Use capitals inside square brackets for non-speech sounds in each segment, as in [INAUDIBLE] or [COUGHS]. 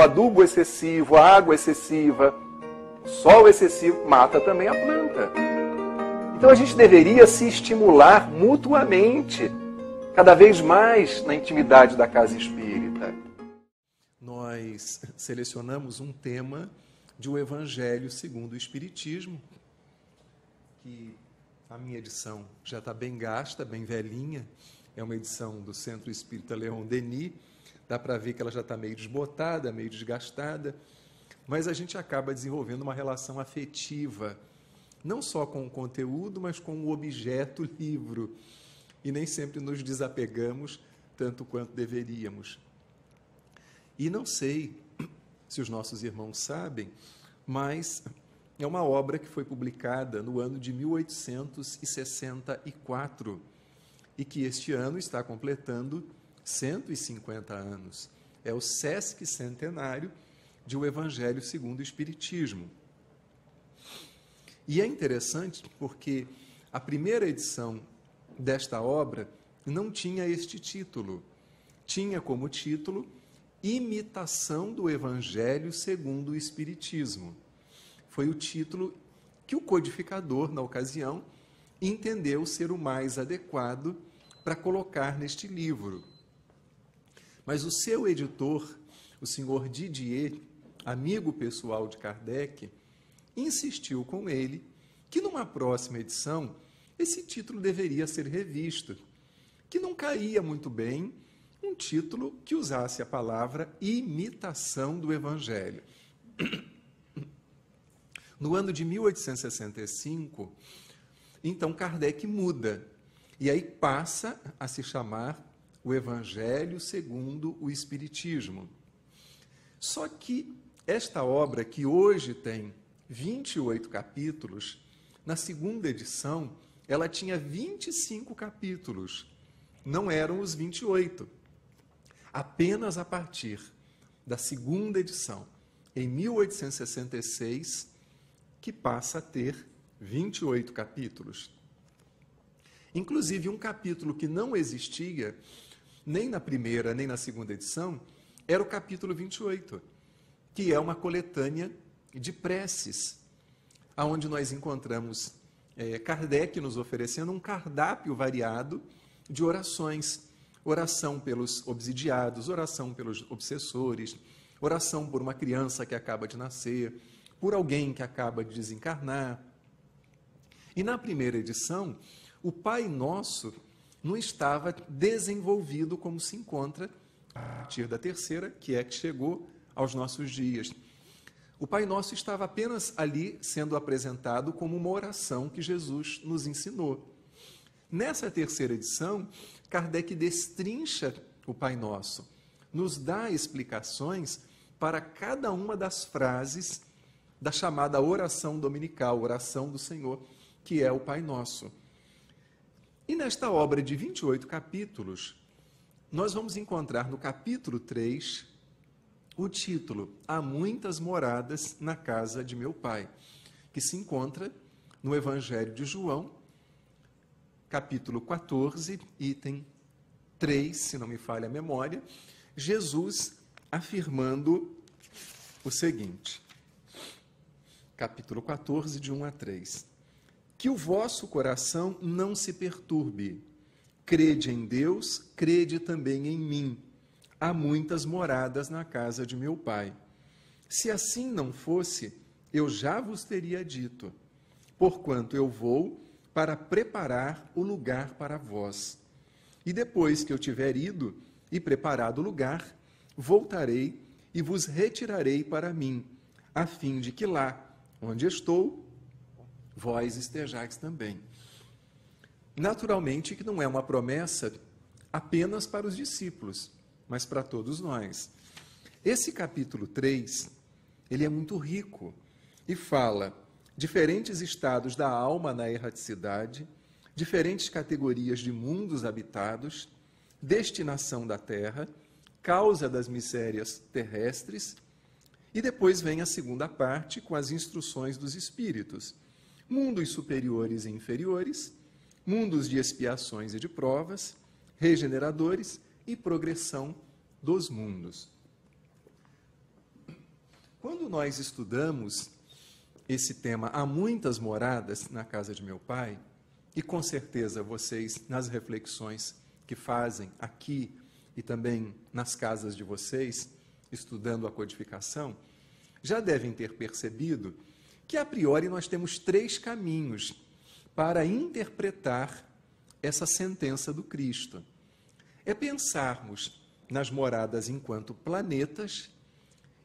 o adubo excessivo, a água excessiva, o sol excessivo mata também a planta. Então a gente deveria se estimular mutuamente, cada vez mais na intimidade da casa espírita. Nós selecionamos um tema de O um Evangelho segundo o Espiritismo, que a minha edição já está bem gasta, bem velhinha, é uma edição do Centro Espírita Leon Denis dá para ver que ela já está meio desbotada, meio desgastada, mas a gente acaba desenvolvendo uma relação afetiva, não só com o conteúdo, mas com o objeto livro. E nem sempre nos desapegamos tanto quanto deveríamos. E não sei se os nossos irmãos sabem, mas é uma obra que foi publicada no ano de 1864 e que este ano está completando 150 anos. É o SESC centenário de O Evangelho segundo o Espiritismo. E é interessante porque a primeira edição desta obra não tinha este título. Tinha como título Imitação do Evangelho segundo o Espiritismo. Foi o título que o codificador, na ocasião, entendeu ser o mais adequado para colocar neste livro. Mas o seu editor, o senhor Didier, amigo pessoal de Kardec, insistiu com ele que numa próxima edição esse título deveria ser revisto, que não caía muito bem um título que usasse a palavra imitação do Evangelho. No ano de 1865, então Kardec muda e aí passa a se chamar o Evangelho segundo o Espiritismo. Só que esta obra, que hoje tem 28 capítulos, na segunda edição ela tinha 25 capítulos, não eram os 28. Apenas a partir da segunda edição, em 1866, que passa a ter 28 capítulos. Inclusive, um capítulo que não existia nem na primeira, nem na segunda edição, era o capítulo 28, que é uma coletânea de preces, aonde nós encontramos é, Kardec nos oferecendo um cardápio variado de orações. Oração pelos obsidiados, oração pelos obsessores, oração por uma criança que acaba de nascer, por alguém que acaba de desencarnar. E na primeira edição, o Pai Nosso não estava desenvolvido como se encontra a partir da terceira, que é que chegou aos nossos dias. O Pai Nosso estava apenas ali sendo apresentado como uma oração que Jesus nos ensinou. Nessa terceira edição, Kardec destrincha o Pai Nosso, nos dá explicações para cada uma das frases da chamada oração dominical, oração do Senhor, que é o Pai Nosso. E nesta obra de 28 capítulos, nós vamos encontrar no capítulo 3 o título Há muitas moradas na casa de meu pai, que se encontra no Evangelho de João, capítulo 14, item 3, se não me falha a memória, Jesus afirmando o seguinte. Capítulo 14, de 1 a 3 que o vosso coração não se perturbe. Crede em Deus, crede também em mim. Há muitas moradas na casa de meu pai. Se assim não fosse, eu já vos teria dito, porquanto eu vou para preparar o lugar para vós. E depois que eu tiver ido e preparado o lugar, voltarei e vos retirarei para mim, a fim de que lá, onde estou, vós estejais também. Naturalmente que não é uma promessa apenas para os discípulos, mas para todos nós. Esse capítulo 3, ele é muito rico e fala diferentes estados da alma na erraticidade, diferentes categorias de mundos habitados, destinação da terra, causa das misérias terrestres, e depois vem a segunda parte com as instruções dos espíritos, mundos superiores e inferiores, mundos de expiações e de provas, regeneradores e progressão dos mundos. Quando nós estudamos esse tema Há muitas moradas na casa de meu pai, e com certeza vocês, nas reflexões que fazem aqui e também nas casas de vocês, estudando a codificação, já devem ter percebido que a priori nós temos três caminhos para interpretar essa sentença do Cristo. É pensarmos nas moradas enquanto planetas,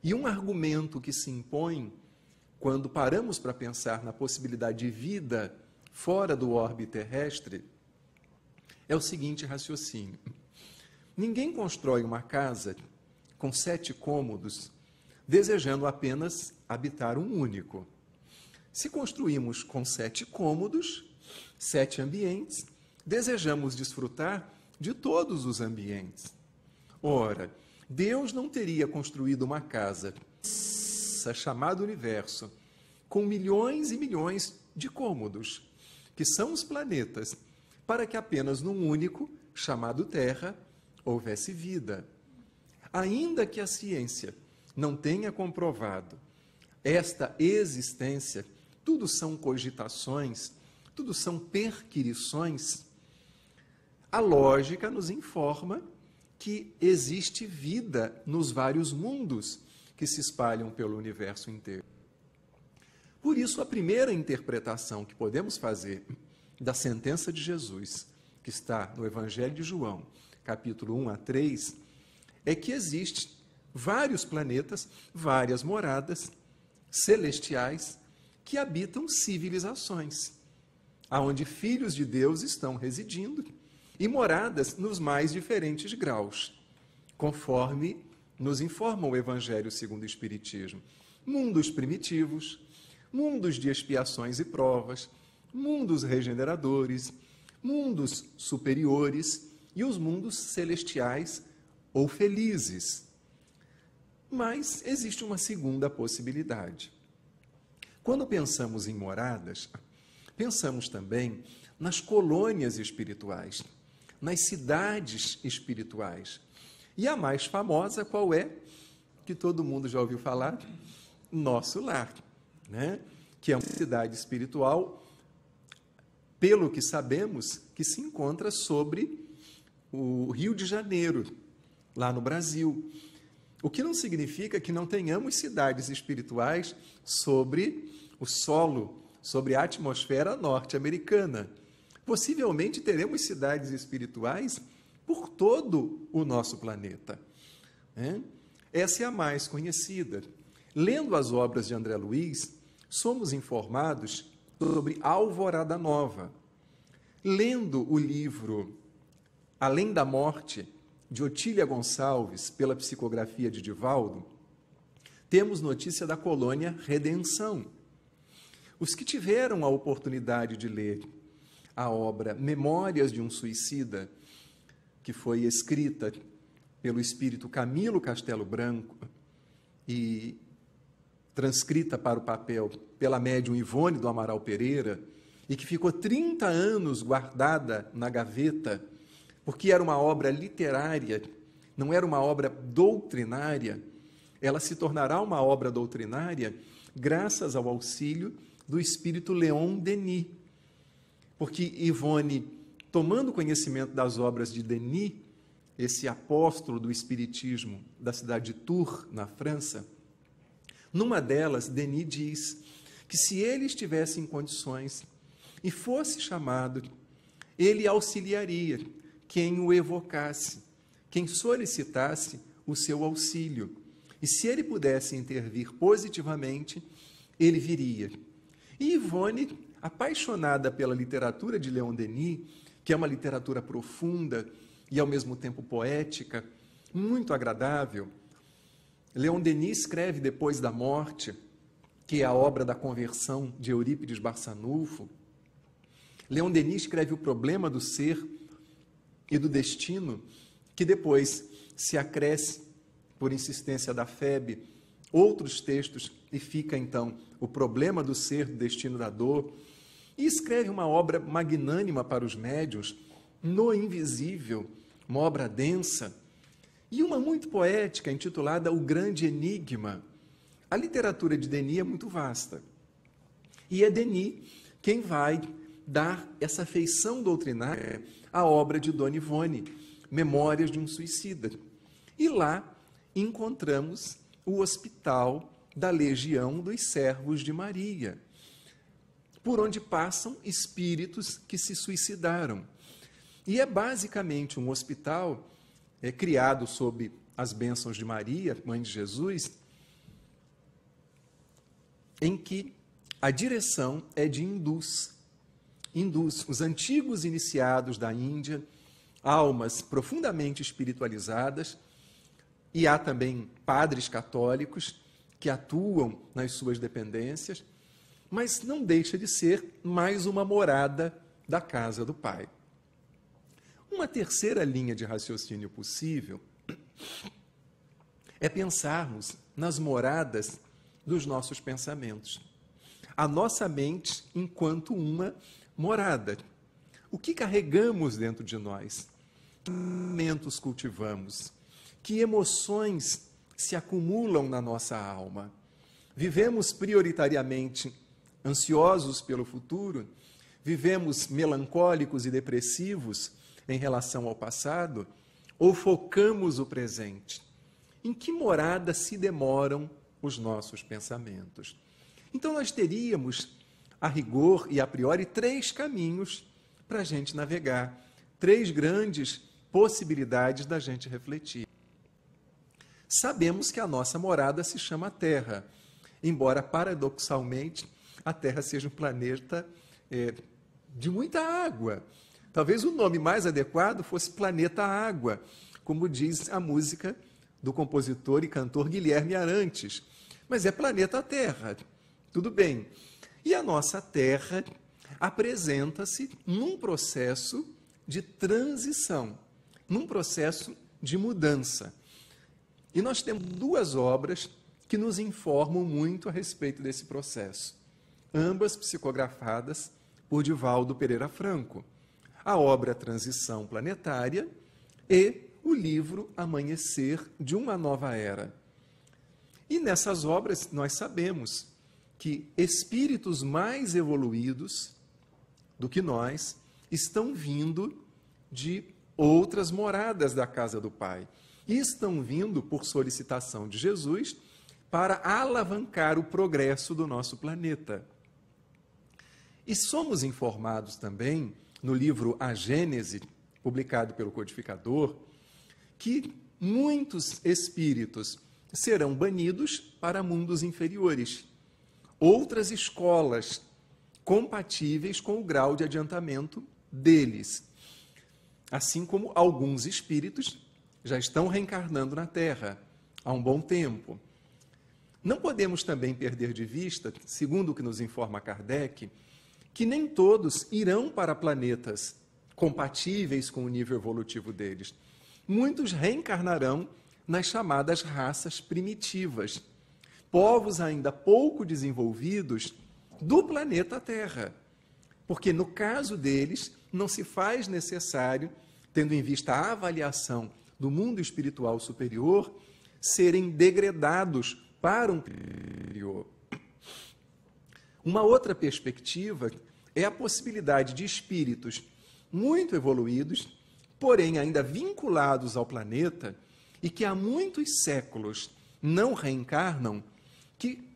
e um argumento que se impõe quando paramos para pensar na possibilidade de vida fora do orbe terrestre é o seguinte raciocínio: ninguém constrói uma casa com sete cômodos desejando apenas habitar um único. Se construímos com sete cômodos, sete ambientes, desejamos desfrutar de todos os ambientes. Ora, Deus não teria construído uma casa chamada universo com milhões e milhões de cômodos, que são os planetas, para que apenas num único, chamado Terra, houvesse vida. Ainda que a ciência não tenha comprovado esta existência tudo são cogitações, tudo são perquirições, a lógica nos informa que existe vida nos vários mundos que se espalham pelo universo inteiro. Por isso, a primeira interpretação que podemos fazer da sentença de Jesus, que está no Evangelho de João, capítulo 1 a 3, é que existem vários planetas, várias moradas celestiais que habitam civilizações, aonde filhos de Deus estão residindo e moradas nos mais diferentes graus, conforme nos informa o Evangelho segundo o Espiritismo. Mundos primitivos, mundos de expiações e provas, mundos regeneradores, mundos superiores e os mundos celestiais ou felizes. Mas existe uma segunda possibilidade. Quando pensamos em moradas, pensamos também nas colônias espirituais, nas cidades espirituais. E a mais famosa qual é? Que todo mundo já ouviu falar? Nosso lar, né? que é uma cidade espiritual, pelo que sabemos, que se encontra sobre o Rio de Janeiro, lá no Brasil. O que não significa que não tenhamos cidades espirituais sobre o solo, sobre a atmosfera norte-americana. Possivelmente teremos cidades espirituais por todo o nosso planeta. Né? Essa é a mais conhecida. Lendo as obras de André Luiz, somos informados sobre Alvorada Nova. Lendo o livro Além da Morte, de Otília Gonçalves pela psicografia de Divaldo, temos notícia da colônia Redenção. Os que tiveram a oportunidade de ler a obra Memórias de um Suicida, que foi escrita pelo espírito Camilo Castelo Branco e transcrita para o papel pela médium Ivone do Amaral Pereira, e que ficou 30 anos guardada na gaveta porque era uma obra literária, não era uma obra doutrinária, ela se tornará uma obra doutrinária graças ao auxílio do espírito Leon Denis. Porque Ivone, tomando conhecimento das obras de Denis, esse apóstolo do espiritismo da cidade de Tours, na França, numa delas, Denis diz que se ele estivesse em condições e fosse chamado, ele auxiliaria quem o evocasse, quem solicitasse o seu auxílio. E se ele pudesse intervir positivamente, ele viria. E Ivone, apaixonada pela literatura de Leon Denis, que é uma literatura profunda e ao mesmo tempo poética, muito agradável, Leon Denis escreve Depois da Morte, que é a obra da conversão de Eurípides Barçanufo. Leon Denis escreve O Problema do Ser, e do destino, que depois se acresce por insistência da FEB, outros textos, e fica então o problema do ser, do destino da dor, e escreve uma obra magnânima para os médios, No Invisível, uma obra densa, e uma muito poética, intitulada O Grande Enigma. A literatura de Denis é muito vasta. E é Denis quem vai dar essa feição doutrinária a obra de Dona Ivone, Memórias de um Suicida. E lá encontramos o hospital da Legião dos Servos de Maria, por onde passam espíritos que se suicidaram. E é basicamente um hospital é, criado sob as bênçãos de Maria, mãe de Jesus, em que a direção é de Indus, hindus, os antigos iniciados da Índia, almas profundamente espiritualizadas, e há também padres católicos que atuam nas suas dependências, mas não deixa de ser mais uma morada da casa do Pai. Uma terceira linha de raciocínio possível é pensarmos nas moradas dos nossos pensamentos. A nossa mente, enquanto uma, morada. O que carregamos dentro de nós? Que momentos cultivamos? Que emoções se acumulam na nossa alma? Vivemos prioritariamente ansiosos pelo futuro? Vivemos melancólicos e depressivos em relação ao passado? Ou focamos o presente? Em que morada se demoram os nossos pensamentos? Então, nós teríamos a rigor e a priori, três caminhos para a gente navegar, três grandes possibilidades da gente refletir. Sabemos que a nossa morada se chama Terra, embora paradoxalmente a Terra seja um planeta é, de muita água. Talvez o nome mais adequado fosse Planeta Água, como diz a música do compositor e cantor Guilherme Arantes. Mas é planeta Terra, tudo bem. E a nossa Terra apresenta-se num processo de transição, num processo de mudança. E nós temos duas obras que nos informam muito a respeito desse processo, ambas psicografadas por Divaldo Pereira Franco. A obra Transição Planetária e o livro Amanhecer de uma Nova Era. E nessas obras nós sabemos que espíritos mais evoluídos do que nós estão vindo de outras moradas da casa do Pai. E estão vindo, por solicitação de Jesus, para alavancar o progresso do nosso planeta. E somos informados também, no livro A Gênese, publicado pelo Codificador, que muitos espíritos serão banidos para mundos inferiores outras escolas compatíveis com o grau de adiantamento deles. Assim como alguns espíritos já estão reencarnando na Terra há um bom tempo. Não podemos também perder de vista, segundo o que nos informa Kardec, que nem todos irão para planetas compatíveis com o nível evolutivo deles. Muitos reencarnarão nas chamadas raças primitivas, povos ainda pouco desenvolvidos do planeta Terra. Porque no caso deles, não se faz necessário, tendo em vista a avaliação do mundo espiritual superior, serem degradados para um superior. Uma outra perspectiva é a possibilidade de espíritos muito evoluídos, porém ainda vinculados ao planeta e que há muitos séculos não reencarnam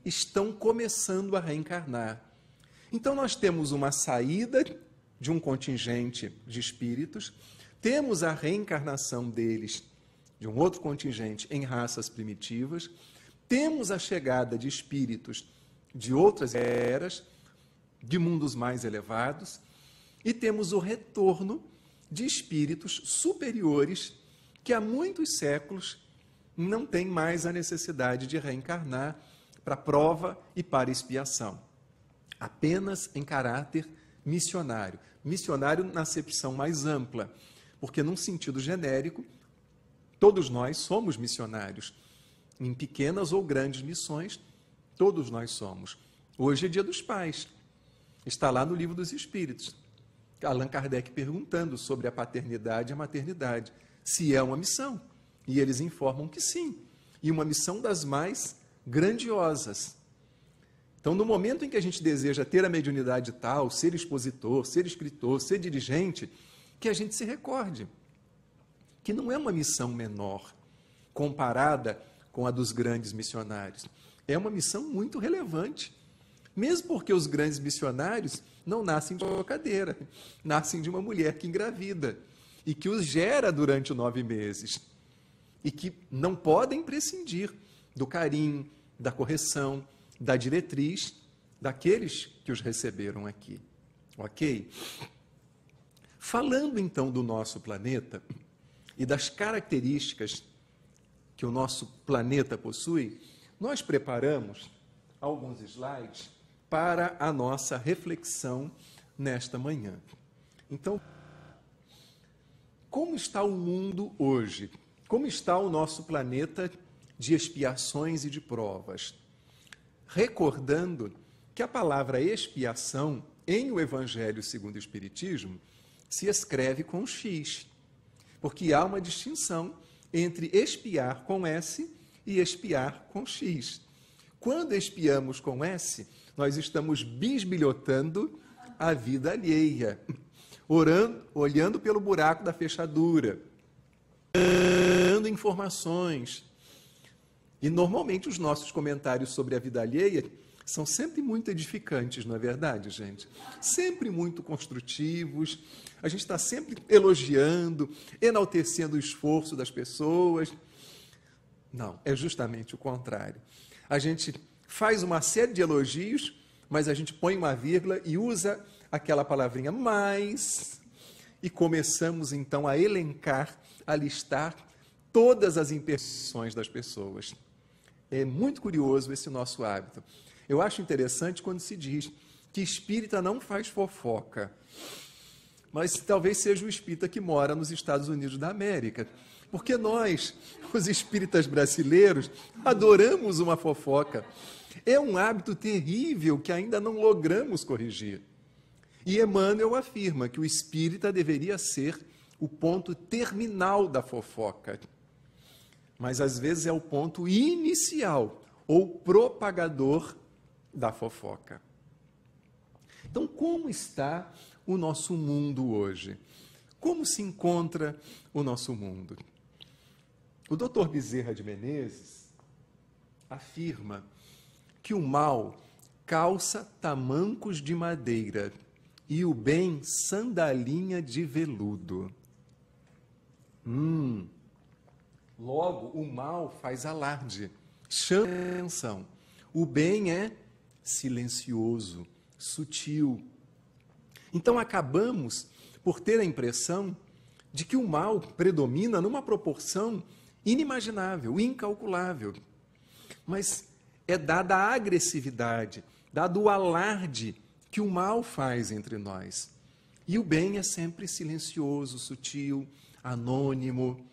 estão começando a reencarnar. Então, nós temos uma saída de um contingente de espíritos, temos a reencarnação deles de um outro contingente em raças primitivas, temos a chegada de espíritos de outras eras, de mundos mais elevados, e temos o retorno de espíritos superiores que há muitos séculos não têm mais a necessidade de reencarnar para prova e para expiação. Apenas em caráter missionário. Missionário na acepção mais ampla, porque, num sentido genérico, todos nós somos missionários. Em pequenas ou grandes missões, todos nós somos. Hoje é dia dos pais. Está lá no Livro dos Espíritos. Allan Kardec perguntando sobre a paternidade e a maternidade. Se é uma missão. E eles informam que sim. E uma missão das mais grandiosas. Então, no momento em que a gente deseja ter a mediunidade tal, ser expositor, ser escritor, ser dirigente, que a gente se recorde que não é uma missão menor comparada com a dos grandes missionários. É uma missão muito relevante, mesmo porque os grandes missionários não nascem de uma cadeira, nascem de uma mulher que engravida e que os gera durante nove meses e que não podem prescindir do carinho, da correção, da diretriz daqueles que os receberam aqui. Ok? Falando então do nosso planeta e das características que o nosso planeta possui, nós preparamos alguns slides para a nossa reflexão nesta manhã. Então, como está o mundo hoje? Como está o nosso planeta de expiações e de provas. Recordando que a palavra expiação, em o Evangelho segundo o Espiritismo, se escreve com X, porque há uma distinção entre expiar com S e expiar com X. Quando expiamos com S, nós estamos bisbilhotando a vida alheia, orando, olhando pelo buraco da fechadura, dando informações, e normalmente os nossos comentários sobre a vida alheia são sempre muito edificantes, não é verdade, gente? Sempre muito construtivos. A gente está sempre elogiando, enaltecendo o esforço das pessoas. Não, é justamente o contrário. A gente faz uma série de elogios, mas a gente põe uma vírgula e usa aquela palavrinha mais. E começamos então a elencar, a listar todas as imperfeições das pessoas. É muito curioso esse nosso hábito. Eu acho interessante quando se diz que espírita não faz fofoca. Mas talvez seja o espírita que mora nos Estados Unidos da América. Porque nós, [LAUGHS] os espíritas brasileiros, adoramos uma fofoca. É um hábito terrível que ainda não logramos corrigir. E Emmanuel afirma que o espírita deveria ser o ponto terminal da fofoca mas às vezes é o ponto inicial ou propagador da fofoca. Então, como está o nosso mundo hoje? Como se encontra o nosso mundo? O Dr. Bezerra de Menezes afirma que o mal calça tamancos de madeira e o bem sandalinha de veludo. Hum, Logo, o mal faz alarde, chama atenção. O bem é silencioso, sutil. Então, acabamos por ter a impressão de que o mal predomina numa proporção inimaginável, incalculável. Mas é dada a agressividade, dado o alarde que o mal faz entre nós. E o bem é sempre silencioso, sutil, anônimo,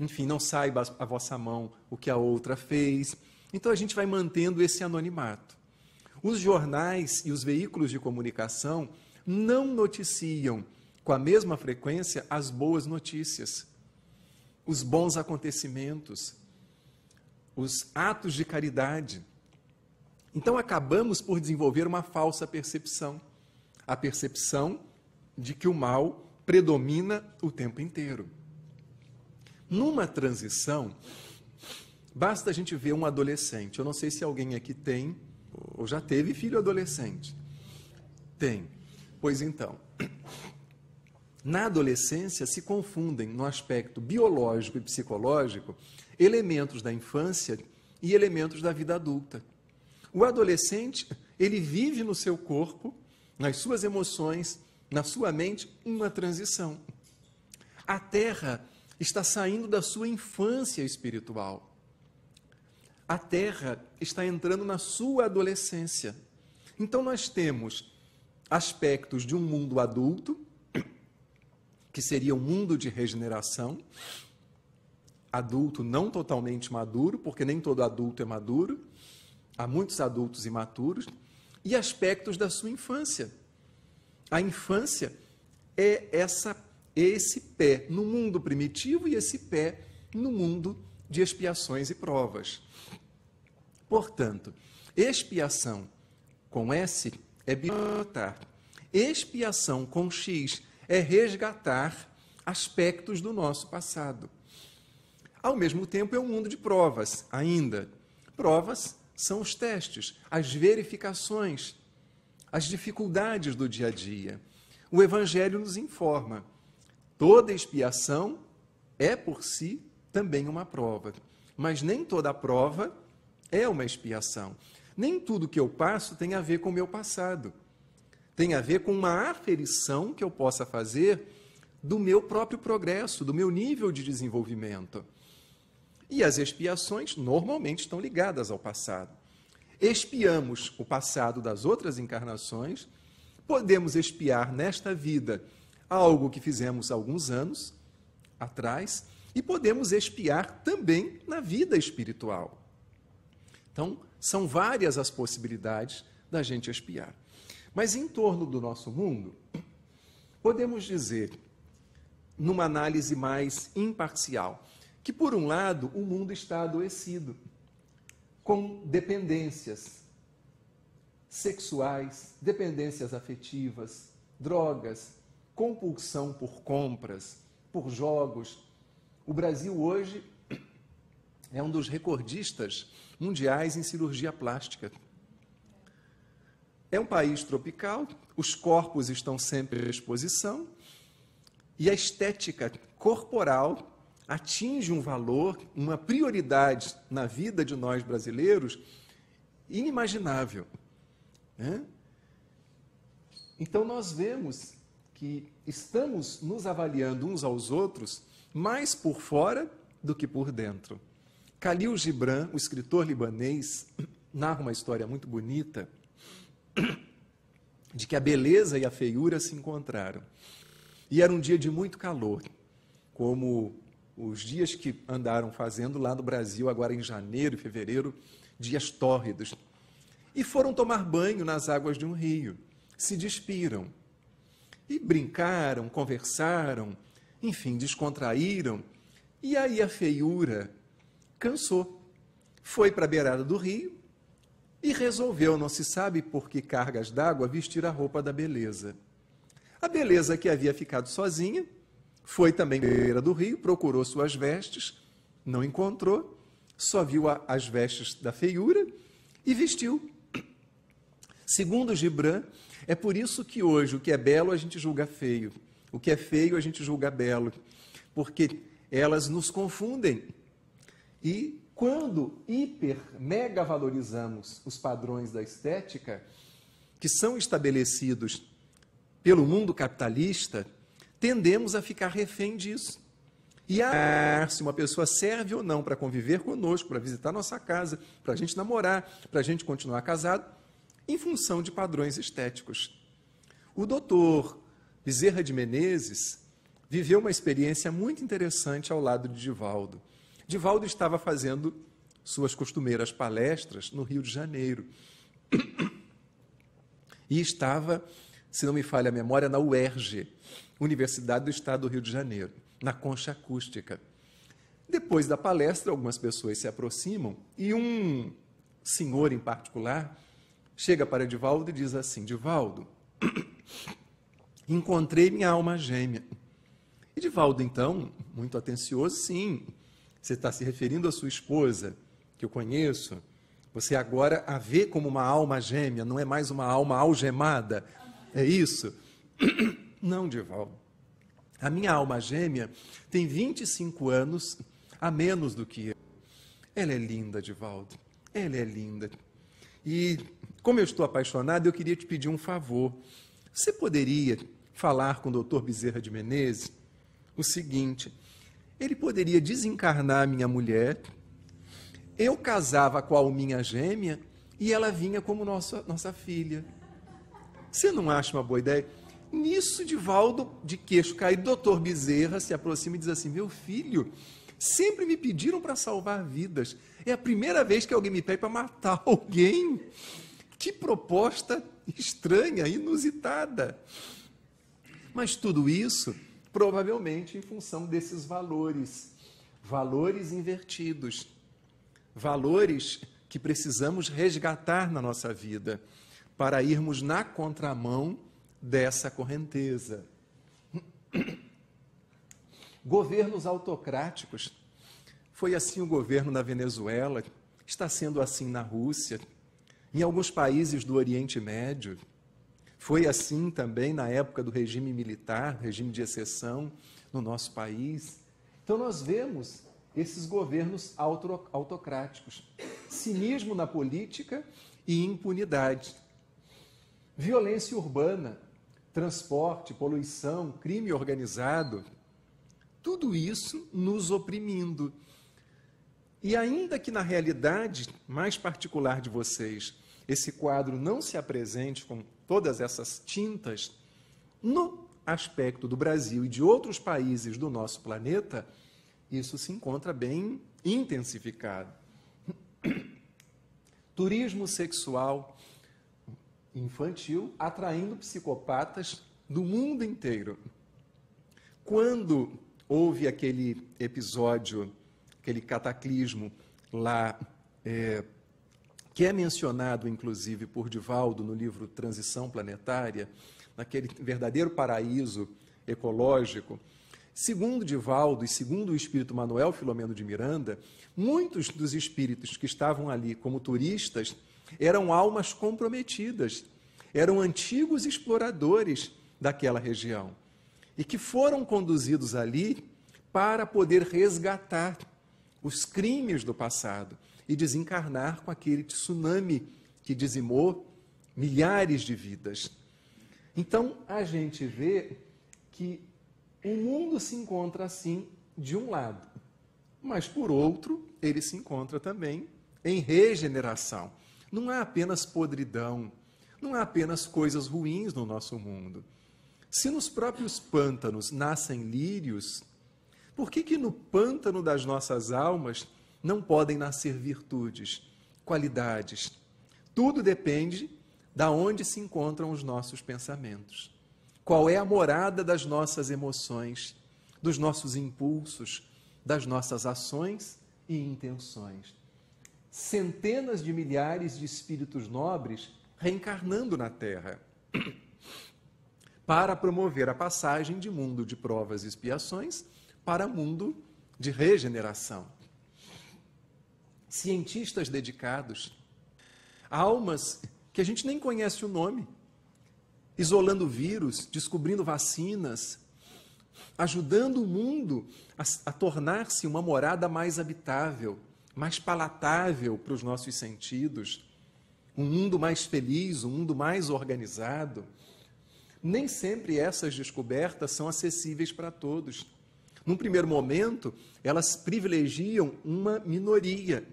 enfim, não saiba a vossa mão o que a outra fez. Então a gente vai mantendo esse anonimato. Os jornais e os veículos de comunicação não noticiam com a mesma frequência as boas notícias, os bons acontecimentos, os atos de caridade. Então acabamos por desenvolver uma falsa percepção, a percepção de que o mal predomina o tempo inteiro. Numa transição, basta a gente ver um adolescente. Eu não sei se alguém aqui tem ou já teve filho adolescente. Tem. Pois então, [CLEARS THROAT] na adolescência se confundem no aspecto biológico e psicológico elementos da infância e elementos da vida adulta. O adolescente, ele vive no seu corpo, nas suas emoções, na sua mente, uma transição. A Terra está saindo da sua infância espiritual. A terra está entrando na sua adolescência. Então nós temos aspectos de um mundo adulto, [CLEARS THROAT] que seria um mundo de regeneração, adulto não totalmente maduro, porque nem todo adulto é maduro, há muitos adultos imaturos, e aspectos da sua infância. A infância é essa esse pé no mundo primitivo e esse pé no mundo de expiações e provas. Portanto, expiação com S é biotar. Expiação com X é resgatar aspectos do nosso passado. Ao mesmo tempo, é um mundo de provas ainda. Provas são os testes, as verificações, as dificuldades do dia a dia. O Evangelho nos informa Toda expiação é por si também uma prova, mas nem toda prova é uma expiação. Nem tudo que eu passo tem a ver com o meu passado. Tem a ver com uma aferição que eu possa fazer do meu próprio progresso, do meu nível de desenvolvimento. E as expiações normalmente estão ligadas ao passado. Expiamos o passado das outras encarnações, podemos expiar nesta vida algo que fizemos há alguns anos atrás, e podemos espiar também na vida espiritual. Então, são várias as possibilidades da gente espiar. Mas em torno do nosso mundo, podemos dizer, numa análise mais imparcial, que por um lado o mundo está adoecido com dependências sexuais, dependências afetivas, drogas, compulsão por compras, por jogos. O Brasil hoje [CLEARS THROAT] é um dos recordistas mundiais em cirurgia plástica. É um país tropical, os corpos estão sempre à exposição e a estética corporal atinge um valor, uma prioridade na vida de nós brasileiros inimaginável. Né? Então, nós vemos que estamos nos avaliando uns aos outros mais por fora do que por dentro. Khalil Gibran, o escritor libanês, [CLEARS THROAT] narra uma história muito bonita de que a beleza e a feiura se encontraram. E era um dia de muito calor, como os dias que andaram fazendo lá no Brasil, agora em janeiro e fevereiro, dias tórridos. E foram tomar banho nas águas de um rio. Se despiram e brincaram, conversaram, enfim, descontraíram. E aí a feiura cansou, foi para a beirada do rio e resolveu, não se sabe por que cargas d'água, vestir a roupa da beleza. A beleza que havia ficado sozinha foi também para a beira do rio, procurou suas vestes, não encontrou, só viu a, as vestes da feiura e vestiu. Segundo Gibran, é por isso que hoje o que é belo a gente julga feio, o que é feio a gente julga belo, porque elas nos confundem. E quando hiper, mega valorizamos os padrões da estética que são estabelecidos pelo mundo capitalista, tendemos a ficar refém disso. E a é. se uma pessoa serve ou não para conviver conosco, para visitar nossa casa, para a gente namorar, para a gente continuar casado, em função de padrões estéticos. O doutor Bezerra de Menezes viveu uma experiência muito interessante ao lado de Divaldo. Divaldo estava fazendo suas costumeiras palestras no Rio de Janeiro. E estava, se não me falha a memória, na UERJ, Universidade do Estado do Rio de Janeiro, na concha acústica. Depois da palestra, algumas pessoas se aproximam e um senhor em particular chega para Divaldo e diz assim: Divaldo, [CLEARS THROAT] encontrei minha alma gêmea. E Divaldo, então, muito atencioso, sim, você está se referindo à sua esposa, que eu conheço, você agora a vê como uma alma gêmea, não é mais uma alma algemada, é isso? [CLEARS THROAT] Não, Divaldo. A minha alma gêmea tem 25 anos a menos do que eu. Ela é linda, Divaldo. Ela é linda. E como eu estou apaixonado, eu queria te pedir um favor. Você poderia falar com o Dr. Bezerra de Menezes o seguinte: ele poderia desencarnar minha mulher, eu casava com a minha gêmea e ela vinha como nossa, nossa filha. Você não acha uma boa ideia? Nisso, Divaldo, de queixo caído, doutor Bezerra se aproxima e diz assim: Meu filho, sempre me pediram para salvar vidas. É a primeira vez que alguém me pede para matar [LAUGHS] alguém. Que proposta estranha, inusitada. Mas tudo isso, provavelmente, em função desses valores. Valores invertidos. Valores que precisamos resgatar na nossa vida para irmos na contramão dessa correnteza. Governos autocráticos. Foi assim o governo na Venezuela, está sendo assim na Rússia, em alguns países do Oriente Médio, foi assim também na época do regime militar, regime de exceção no nosso país. Então, nós vemos esses governos autocráticos, cinismo na política e impunidade. Violência urbana, transporte, poluição, crime organizado, tudo isso nos oprimindo e ainda que na realidade mais particular de vocês esse quadro não se apresente com todas essas tintas, no aspecto do Brasil e de outros países do nosso planeta, isso se encontra bem intensificado. [COUGHS] Turismo sexual infantil atraindo psicopatas do mundo inteiro. Quando houve aquele episódio aquele cataclismo lá, é, que é mencionado, inclusive, por Divaldo no livro Transição Planetária, naquele verdadeiro paraíso ecológico. Segundo Divaldo e segundo o espírito Manuel Filomeno de Miranda, muitos dos espíritos que estavam ali como turistas eram almas comprometidas, eram antigos exploradores daquela região e que foram conduzidos ali para poder resgatar os crimes do passado e desencarnar com aquele tsunami que dizimou milhares de vidas. Então a gente vê que o mundo se encontra assim de um lado, mas por outro, ele se encontra também em regeneração. Não há apenas podridão, não há apenas coisas ruins no nosso mundo. Se nos próprios pântanos nascem lírios, por que, que no pântano das nossas almas não podem nascer virtudes, qualidades? Tudo depende da onde se encontram os nossos pensamentos. Qual é a morada das nossas emoções, dos nossos impulsos, das nossas ações e intenções? Centenas de milhares de espíritos nobres reencarnando na Terra [CLEARS THROAT] para promover a passagem de mundo de provas e expiações para mundo de regeneração. Cientistas dedicados, almas que a gente nem conhece o nome, isolando vírus, descobrindo vacinas, ajudando o mundo a, a tornar-se uma morada mais habitável, mais palatável para os nossos sentidos, um mundo mais feliz, um mundo mais organizado. Nem sempre essas descobertas são acessíveis para todos. Num primeiro momento, elas privilegiam uma minoria.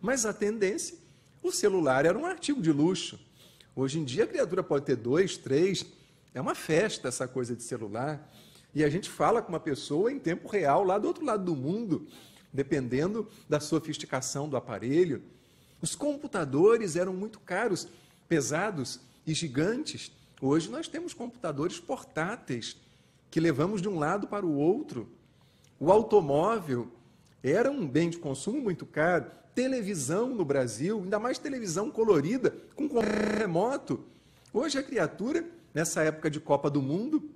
Mas a tendência, o celular era um artigo de luxo. Hoje em dia, a criatura pode ter dois, três. É uma festa essa coisa de celular. E a gente fala com uma pessoa em tempo real, lá do outro lado do mundo, dependendo da sofisticação do aparelho. Os computadores eram muito caros, pesados e gigantes. Hoje nós temos computadores portáteis que levamos de um lado para o outro. O automóvel era um bem de consumo muito caro. Televisão no Brasil, ainda mais televisão colorida, com controle remoto. Hoje a criatura, nessa época de Copa do Mundo,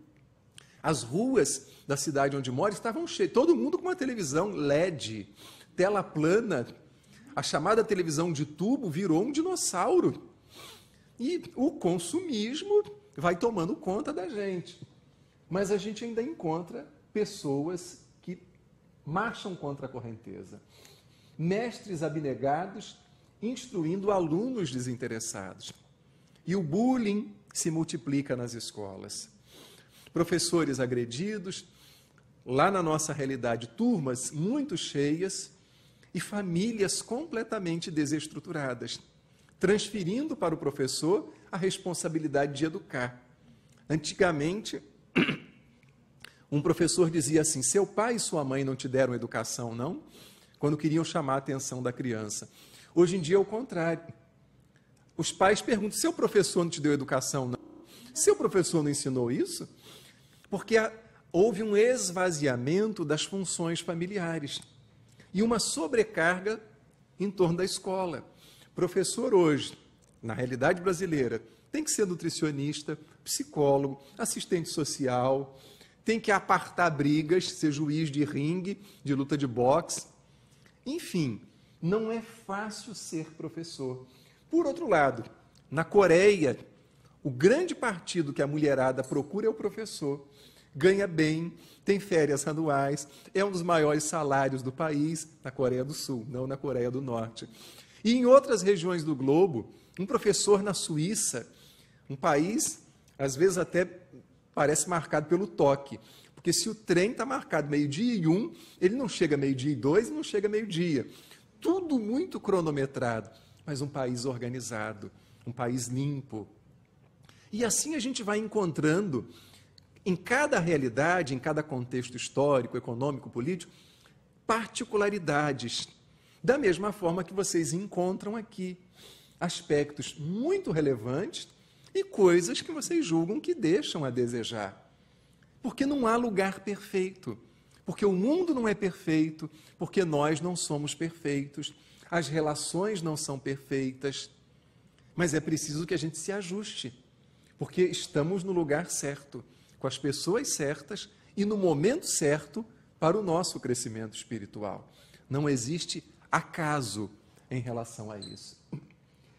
as ruas da cidade onde mora estavam cheias, todo mundo com uma televisão LED, tela plana. A chamada televisão de tubo virou um dinossauro. E o consumismo vai tomando conta da gente. Mas a gente ainda encontra pessoas marcham contra a correnteza. Mestres abnegados instruindo alunos desinteressados. E o bullying se multiplica nas escolas. Professores agredidos, lá na nossa realidade, turmas muito cheias e famílias completamente desestruturadas, transferindo para o professor a responsabilidade de educar. Antigamente, [CLEARS THROAT] Um professor dizia assim: seu pai e sua mãe não te deram educação, não? Quando queriam chamar a atenção da criança. Hoje em dia é o contrário. Os pais perguntam: seu professor não te deu educação, não? Seu professor não ensinou isso? Porque houve um esvaziamento das funções familiares e uma sobrecarga em torno da escola. Professor hoje, na realidade brasileira, tem que ser nutricionista, psicólogo, assistente social, tem que apartar brigas, ser juiz de ringue, de luta de boxe. Enfim, não é fácil ser professor. Por outro lado, na Coreia, o grande partido que a mulherada procura é o professor. Ganha bem, tem férias anuais, é um dos maiores salários do país, na Coreia do Sul, não na Coreia do Norte. E em outras regiões do globo, um professor na Suíça, um país às vezes até parece marcado pelo toque. Porque se o trem está marcado meio-dia e um, ele não chega meio-dia e dois, não chega meio-dia. Tudo muito cronometrado, mas um país organizado, um país limpo. E assim a gente vai encontrando, em cada realidade, em cada contexto histórico, econômico, político, particularidades. Da mesma forma que vocês encontram aqui aspectos muito relevantes e coisas que vocês julgam que deixam a desejar. Porque não há lugar perfeito. Porque o mundo não é perfeito, porque nós não somos perfeitos, as relações não são perfeitas. Mas é preciso que a gente se ajuste, porque estamos no lugar certo, com as pessoas certas e no momento certo para o nosso crescimento espiritual. Não existe acaso em relação a isso.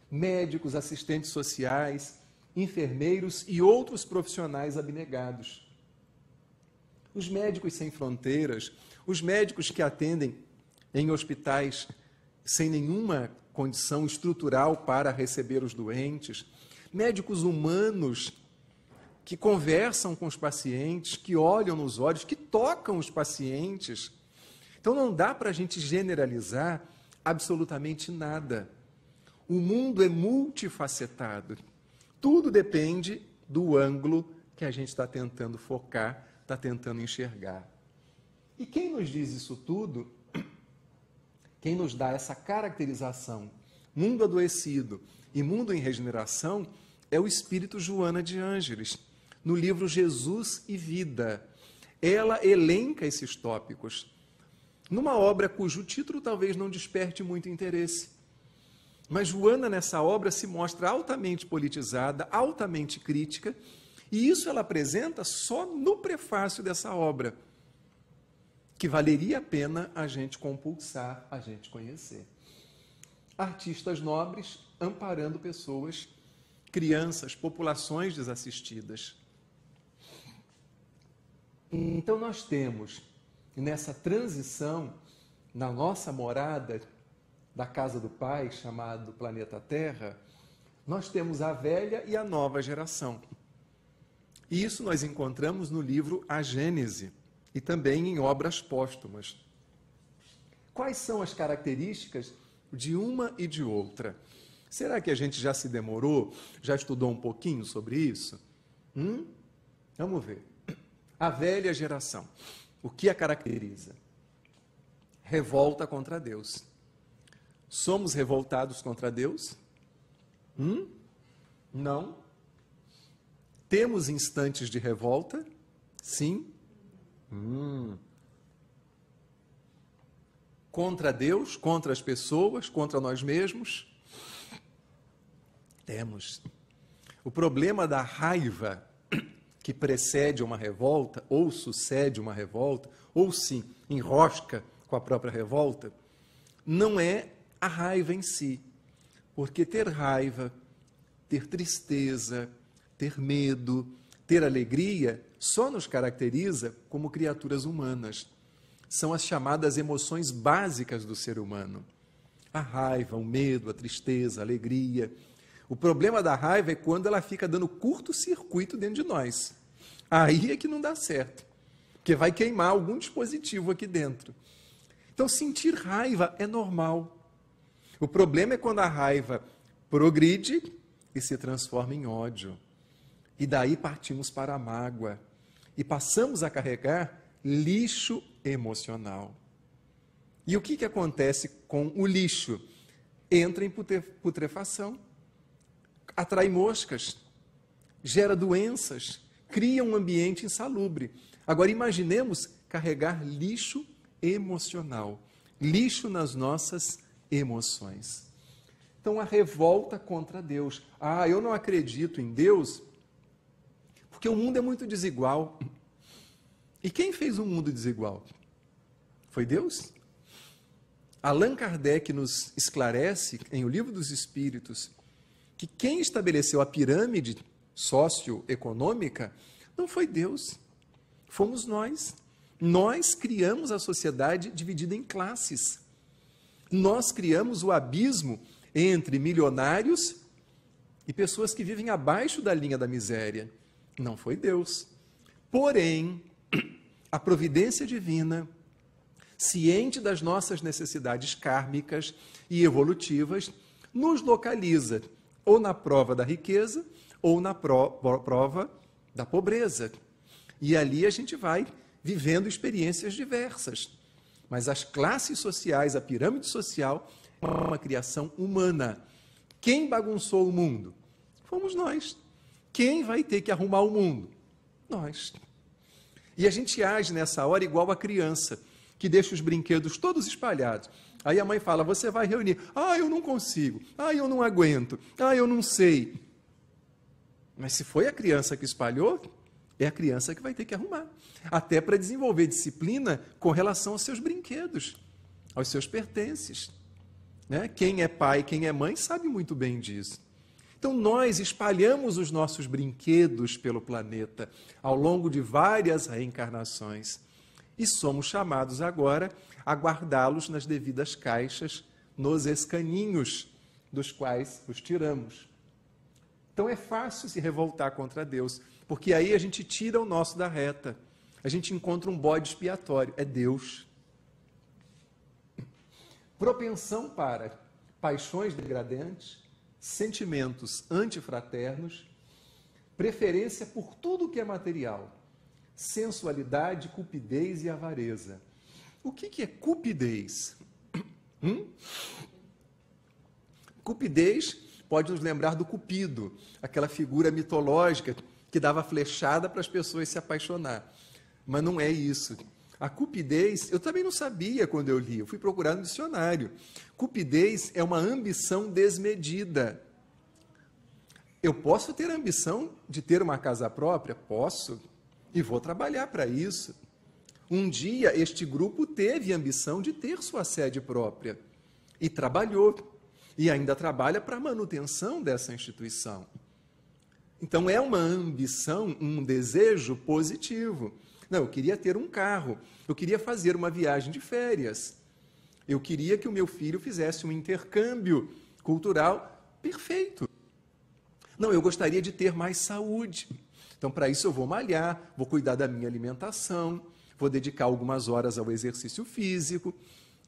Médicos, assistentes sociais, enfermeiros e outros profissionais abnegados. Os médicos sem fronteiras, os médicos que atendem em hospitais sem nenhuma condição estrutural para receber os doentes, médicos humanos que conversam com os pacientes, que olham nos olhos, que tocam os pacientes. Então não dá para a gente generalizar absolutamente nada. O mundo é multifacetado. Tudo depende do ângulo que a gente está tentando focar, está tentando enxergar. E quem nos diz isso tudo, [CLEARS THROAT] quem nos dá essa caracterização, mundo adoecido e mundo em regeneração, é o espírito Joana de Ângeles, no livro Jesus e Vida. Ela elenca esses tópicos numa obra cujo título talvez não desperte muito interesse, mas Joana, nessa obra, se mostra altamente politizada, altamente crítica, e isso ela apresenta só no prefácio dessa obra, que valeria a pena a gente compulsar, a gente conhecer. Artistas nobres amparando pessoas, crianças, populações desassistidas. Então, nós temos nessa transição, na nossa morada, da casa do Pai, chamado planeta Terra, nós temos a velha e a nova geração. E isso nós encontramos no livro A Gênese e também em obras póstumas. Quais são as características de uma e de outra? Será que a gente já se demorou? Já estudou um pouquinho sobre isso? Hum? Vamos ver. A velha geração. O que a caracteriza? Revolta contra Deus. Somos revoltados contra Deus? Hum? Não. Temos instantes de revolta? Sim. Hum. Contra Deus, contra as pessoas, contra nós mesmos? Temos. O problema da raiva que precede uma revolta, ou sucede uma revolta, ou se enrosca com a própria revolta, não é a raiva em si. Porque ter raiva, ter tristeza, ter medo, ter alegria, só nos caracteriza como criaturas humanas. São as chamadas emoções básicas do ser humano. A raiva, o medo, a tristeza, a alegria. O problema da raiva é quando ela fica dando curto-circuito dentro de nós. Aí é que não dá certo, porque vai queimar algum dispositivo aqui dentro. Então, sentir raiva é normal. O problema é quando a raiva progride e se transforma em ódio. E daí partimos para a mágoa e passamos a carregar lixo emocional. E o que, que acontece com o lixo? Entra em putrefação, atrai moscas, gera doenças, cria um ambiente insalubre. Agora imaginemos carregar lixo emocional, lixo nas nossas emoções. Então, a revolta contra Deus. Ah, eu não acredito em Deus porque o mundo é muito desigual. E quem fez o mundo desigual? Foi Deus? Allan Kardec nos esclarece em O Livro dos Espíritos que quem estabeleceu a pirâmide socioeconômica não foi Deus, fomos nós. Nós criamos a sociedade dividida em classes nós criamos o abismo entre milionários e pessoas que vivem abaixo da linha da miséria. Não foi Deus. Porém, [CLEARS THROAT] a providência divina, ciente das nossas necessidades kármicas e evolutivas, nos localiza ou na prova da riqueza ou na pro prova da pobreza. E ali a gente vai vivendo experiências diversas mas as classes sociais, a pirâmide social, é uma criação humana. Quem bagunçou o mundo? Fomos nós. Quem vai ter que arrumar o mundo? Nós. E a gente age nessa hora igual a criança, que deixa os brinquedos todos espalhados. Aí a mãe fala: Você vai reunir. Ah, eu não consigo. Ah, eu não aguento. Ah, eu não sei. Mas se foi a criança que espalhou, é a criança que vai ter que arrumar. Até para desenvolver disciplina com relação aos seus brinquedos, aos seus pertences. Né? Quem é pai, quem é mãe, sabe muito bem disso. Então, nós espalhamos os nossos brinquedos pelo planeta ao longo de várias reencarnações e somos chamados agora a guardá-los nas devidas caixas, nos escaninhos dos quais os tiramos. Então, é fácil se revoltar contra Deus porque aí a gente tira o nosso da reta. A gente encontra um bode expiatório, é Deus. Propensão para paixões degradantes, sentimentos antifraternos, preferência por tudo que é material, sensualidade, cupidez e avareza. O que, que é cupidez? [COUGHS] Hum? Cupidez pode nos lembrar do Cupido, aquela figura mitológica que dava flechada para as pessoas se apaixonar. Mas não é isso. A cupidez, eu também não sabia quando eu li, eu fui procurar no dicionário. Cupidez é uma ambição desmedida. Eu posso ter a ambição de ter uma casa própria? Posso. E vou trabalhar para isso. Um dia, este grupo teve a ambição de ter sua sede própria e trabalhou. E ainda trabalha para a manutenção dessa instituição. Então é uma ambição, um desejo positivo. Não, eu queria ter um carro, eu queria fazer uma viagem de férias, eu queria que o meu filho fizesse um intercâmbio cultural perfeito. Não, eu gostaria de ter mais saúde. Então, para isso, eu vou malhar, vou cuidar da minha alimentação, vou dedicar algumas horas ao exercício físico.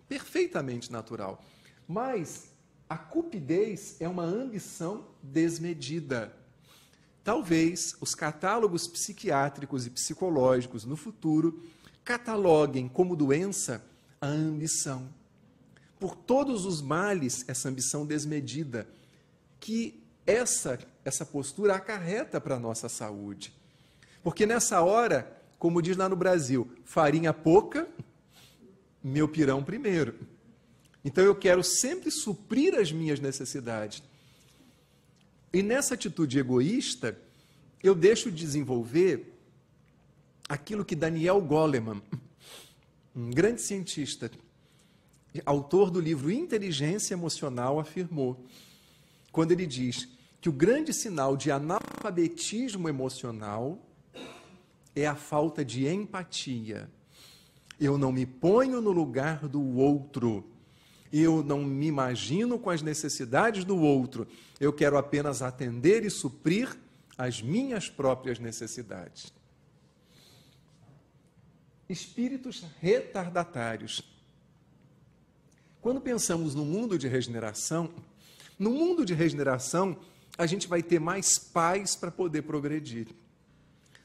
Perfeitamente natural. Mas a cupidez é uma ambição desmedida. Talvez os catálogos psiquiátricos e psicológicos no futuro cataloguem como doença a ambição. Por todos os males, essa ambição desmedida, que essa, essa postura acarreta para a nossa saúde. Porque nessa hora, como diz lá no Brasil, farinha pouca, meu pirão primeiro. Então eu quero sempre suprir as minhas necessidades. E nessa atitude egoísta, eu deixo desenvolver aquilo que Daniel Goleman, um grande cientista, autor do livro Inteligência Emocional, afirmou, quando ele diz que o grande sinal de analfabetismo emocional é a falta de empatia. Eu não me ponho no lugar do outro. Eu não me imagino com as necessidades do outro. Eu quero apenas atender e suprir as minhas próprias necessidades. Espíritos retardatários. Quando pensamos no mundo de regeneração, no mundo de regeneração, a gente vai ter mais paz para poder progredir.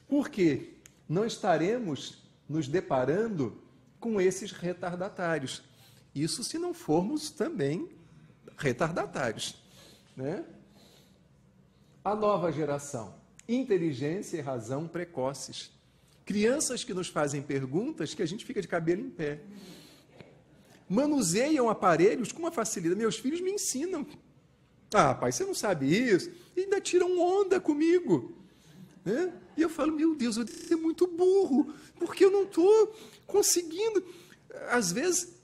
Porque não estaremos nos deparando com esses retardatários isso se não formos também retardatários. Né? A nova geração, inteligência e razão precoces. Crianças que nos fazem perguntas que a gente fica de cabelo em pé. Manuseiam aparelhos com uma facilidade. Meus filhos me ensinam. Ah, pai, você não sabe isso. E ainda tiram onda comigo. Né? E eu falo, meu Deus, eu devo ser muito burro, porque eu não estou conseguindo. Às vezes,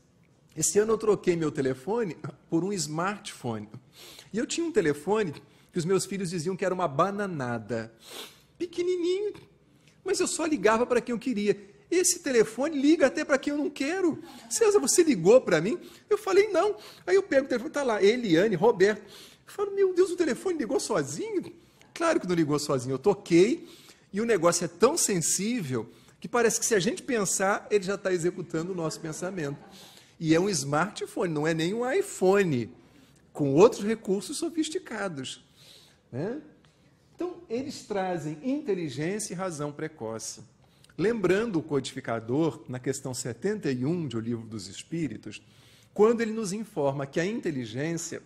esse ano eu troquei meu telefone por um smartphone. E eu tinha um telefone que os meus filhos diziam que era uma bananada. Pequenininho, mas eu só ligava para quem eu queria. Esse telefone liga até para quem eu não quero. César, você ligou para mim? Eu falei, não. Aí eu pego o telefone, está lá, Eliane, Roberto. Eu falo, meu Deus, o telefone ligou sozinho? Claro que não ligou sozinho. Eu toquei e o negócio é tão sensível que parece que se a gente pensar, ele já está executando o nosso pensamento. E é um smartphone, não é nem um iPhone, com outros recursos sofisticados. Né? Então, eles trazem inteligência e razão precoce. Lembrando o codificador, na questão 71 de O Livro dos Espíritos, quando ele nos informa que a inteligência,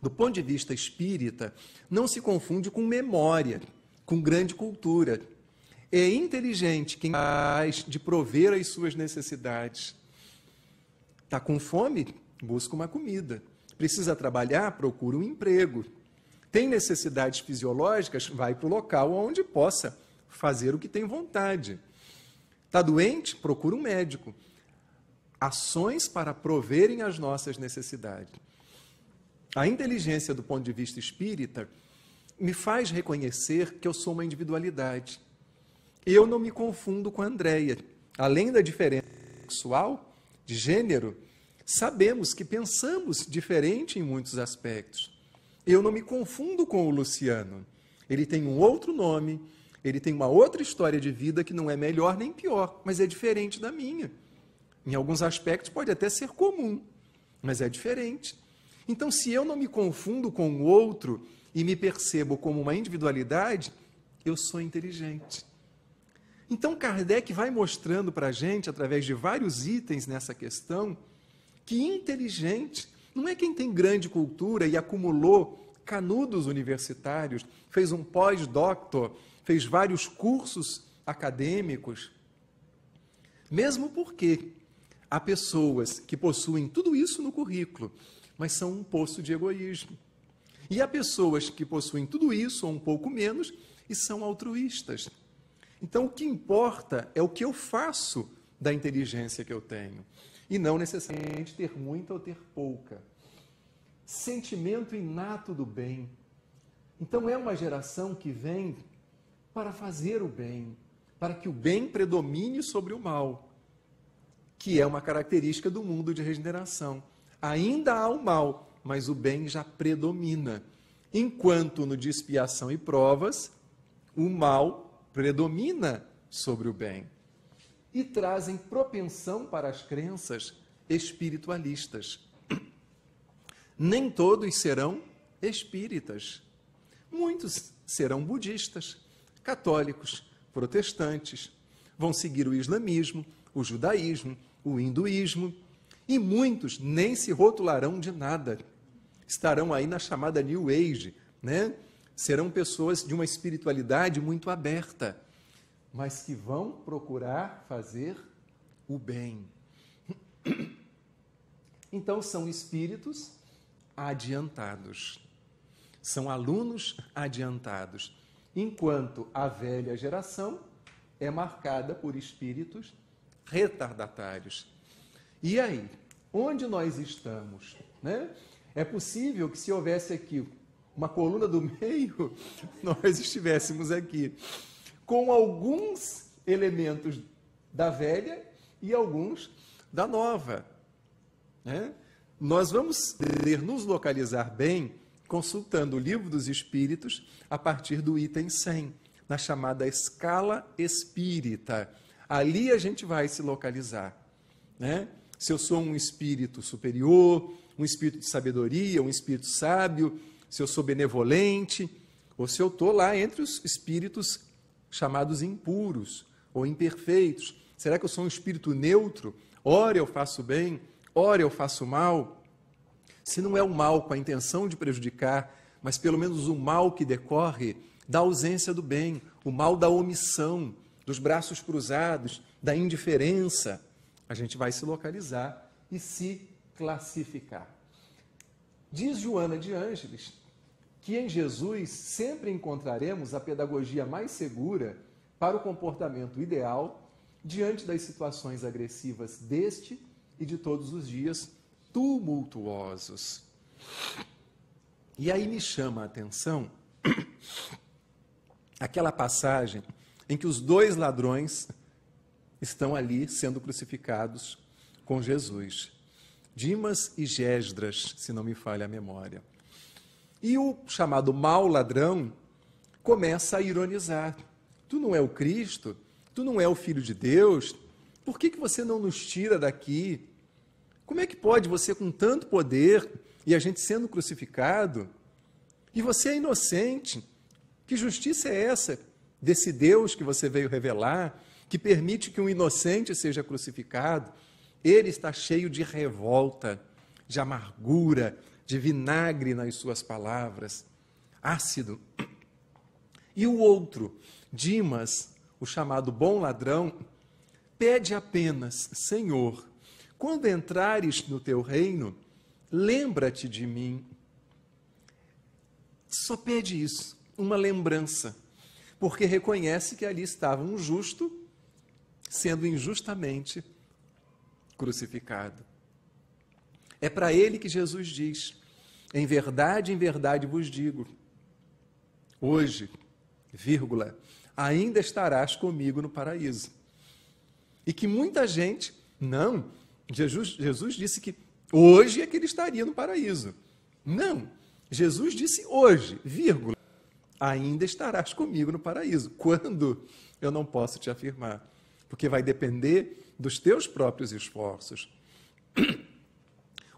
do ponto de vista espírita, não se confunde com memória, com grande cultura. É inteligente quem faz de prover as suas necessidades, Está com fome? Busca uma comida. Precisa trabalhar? Procura um emprego. Tem necessidades fisiológicas? Vai para o local onde possa fazer o que tem vontade. Está doente? Procura um médico. Ações para proverem as nossas necessidades. A inteligência do ponto de vista espírita me faz reconhecer que eu sou uma individualidade. Eu não me confundo com a Andréia. Além da diferença sexual, de gênero, sabemos que pensamos diferente em muitos aspectos. Eu não me confundo com o Luciano. Ele tem um outro nome, ele tem uma outra história de vida que não é melhor nem pior, mas é diferente da minha. Em alguns aspectos pode até ser comum, mas é diferente. Então, se eu não me confundo com o outro e me percebo como uma individualidade, eu sou inteligente. Então, Kardec vai mostrando para a gente, através de vários itens nessa questão, que inteligente não é quem tem grande cultura e acumulou canudos universitários, fez um pós-doctor, fez vários cursos acadêmicos. Mesmo porque há pessoas que possuem tudo isso no currículo, mas são um poço de egoísmo. E há pessoas que possuem tudo isso ou um pouco menos e são altruístas. Então, o que importa é o que eu faço da inteligência que eu tenho, e não necessariamente ter muita ou ter pouca. Sentimento inato do bem. Então, é uma geração que vem para fazer o bem, para que o bem predomine sobre o mal, que é uma característica do mundo de regeneração. Ainda há o mal, mas o bem já predomina. Enquanto no de expiação e provas, o mal predomina sobre o bem e trazem propensão para as crenças espiritualistas. Nem todos serão espíritas. Muitos serão budistas, católicos, protestantes, vão seguir o islamismo, o judaísmo, o hinduísmo, e muitos nem se rotularão de nada. Estarão aí na chamada New Age, né? serão pessoas de uma espiritualidade muito aberta, mas que vão procurar fazer o bem. [CLEARS THROAT] Então, são espíritos adiantados, são alunos adiantados, enquanto a velha geração é marcada por espíritos retardatários. E aí, onde nós estamos? Né? É possível que, se houvesse aqui uma coluna do meio, [LAUGHS] nós estivéssemos aqui com alguns elementos da velha e alguns da nova. Né? Nós vamos poder nos localizar bem consultando o Livro dos Espíritos a partir do item 100, na chamada escala espírita. Ali a gente vai se localizar. Né? Se eu sou um espírito superior, um espírito de sabedoria, um espírito sábio, se eu sou benevolente, ou se eu estou lá entre os espíritos chamados impuros ou imperfeitos. Será que eu sou um espírito neutro? Ora eu faço bem, ora eu faço mal. Se não é o mal com a intenção de prejudicar, mas pelo menos o mal que decorre da ausência do bem, o mal da omissão, dos braços cruzados, da indiferença, a gente vai se localizar e se classificar. Diz Joana de Ângeles que em Jesus sempre encontraremos a pedagogia mais segura para o comportamento ideal diante das situações agressivas deste e de todos os dias tumultuosos. E aí me chama a atenção [COUGHS] aquela passagem em que os dois ladrões estão ali sendo crucificados com Jesus. Dimas e Gesdras, se não me falha a memória. E o chamado mau ladrão começa a ironizar. Tu não é o Cristo? Tu não é o Filho de Deus? Por que, que você não nos tira daqui? Como é que pode você, com tanto poder, e a gente sendo crucificado, e você é inocente? Que justiça é essa desse Deus que você veio revelar, que permite que um inocente seja crucificado? Ele está cheio de revolta, de amargura, de vinagre nas suas palavras, ácido. E o outro, Dimas, o chamado bom ladrão, pede apenas: Senhor, quando entrares no teu reino, lembra-te de mim. Só pede isso, uma lembrança, porque reconhece que ali estava um justo sendo injustamente crucificado. É para ele que Jesus diz: Em verdade, em verdade vos digo, hoje, vírgula, ainda estarás comigo no paraíso. E que muita gente, não, Jesus, Jesus disse que hoje é que ele estaria no paraíso. Não, Jesus disse hoje, vírgula, ainda estarás comigo no paraíso. Quando? Eu não posso te afirmar, porque vai depender dos teus próprios esforços.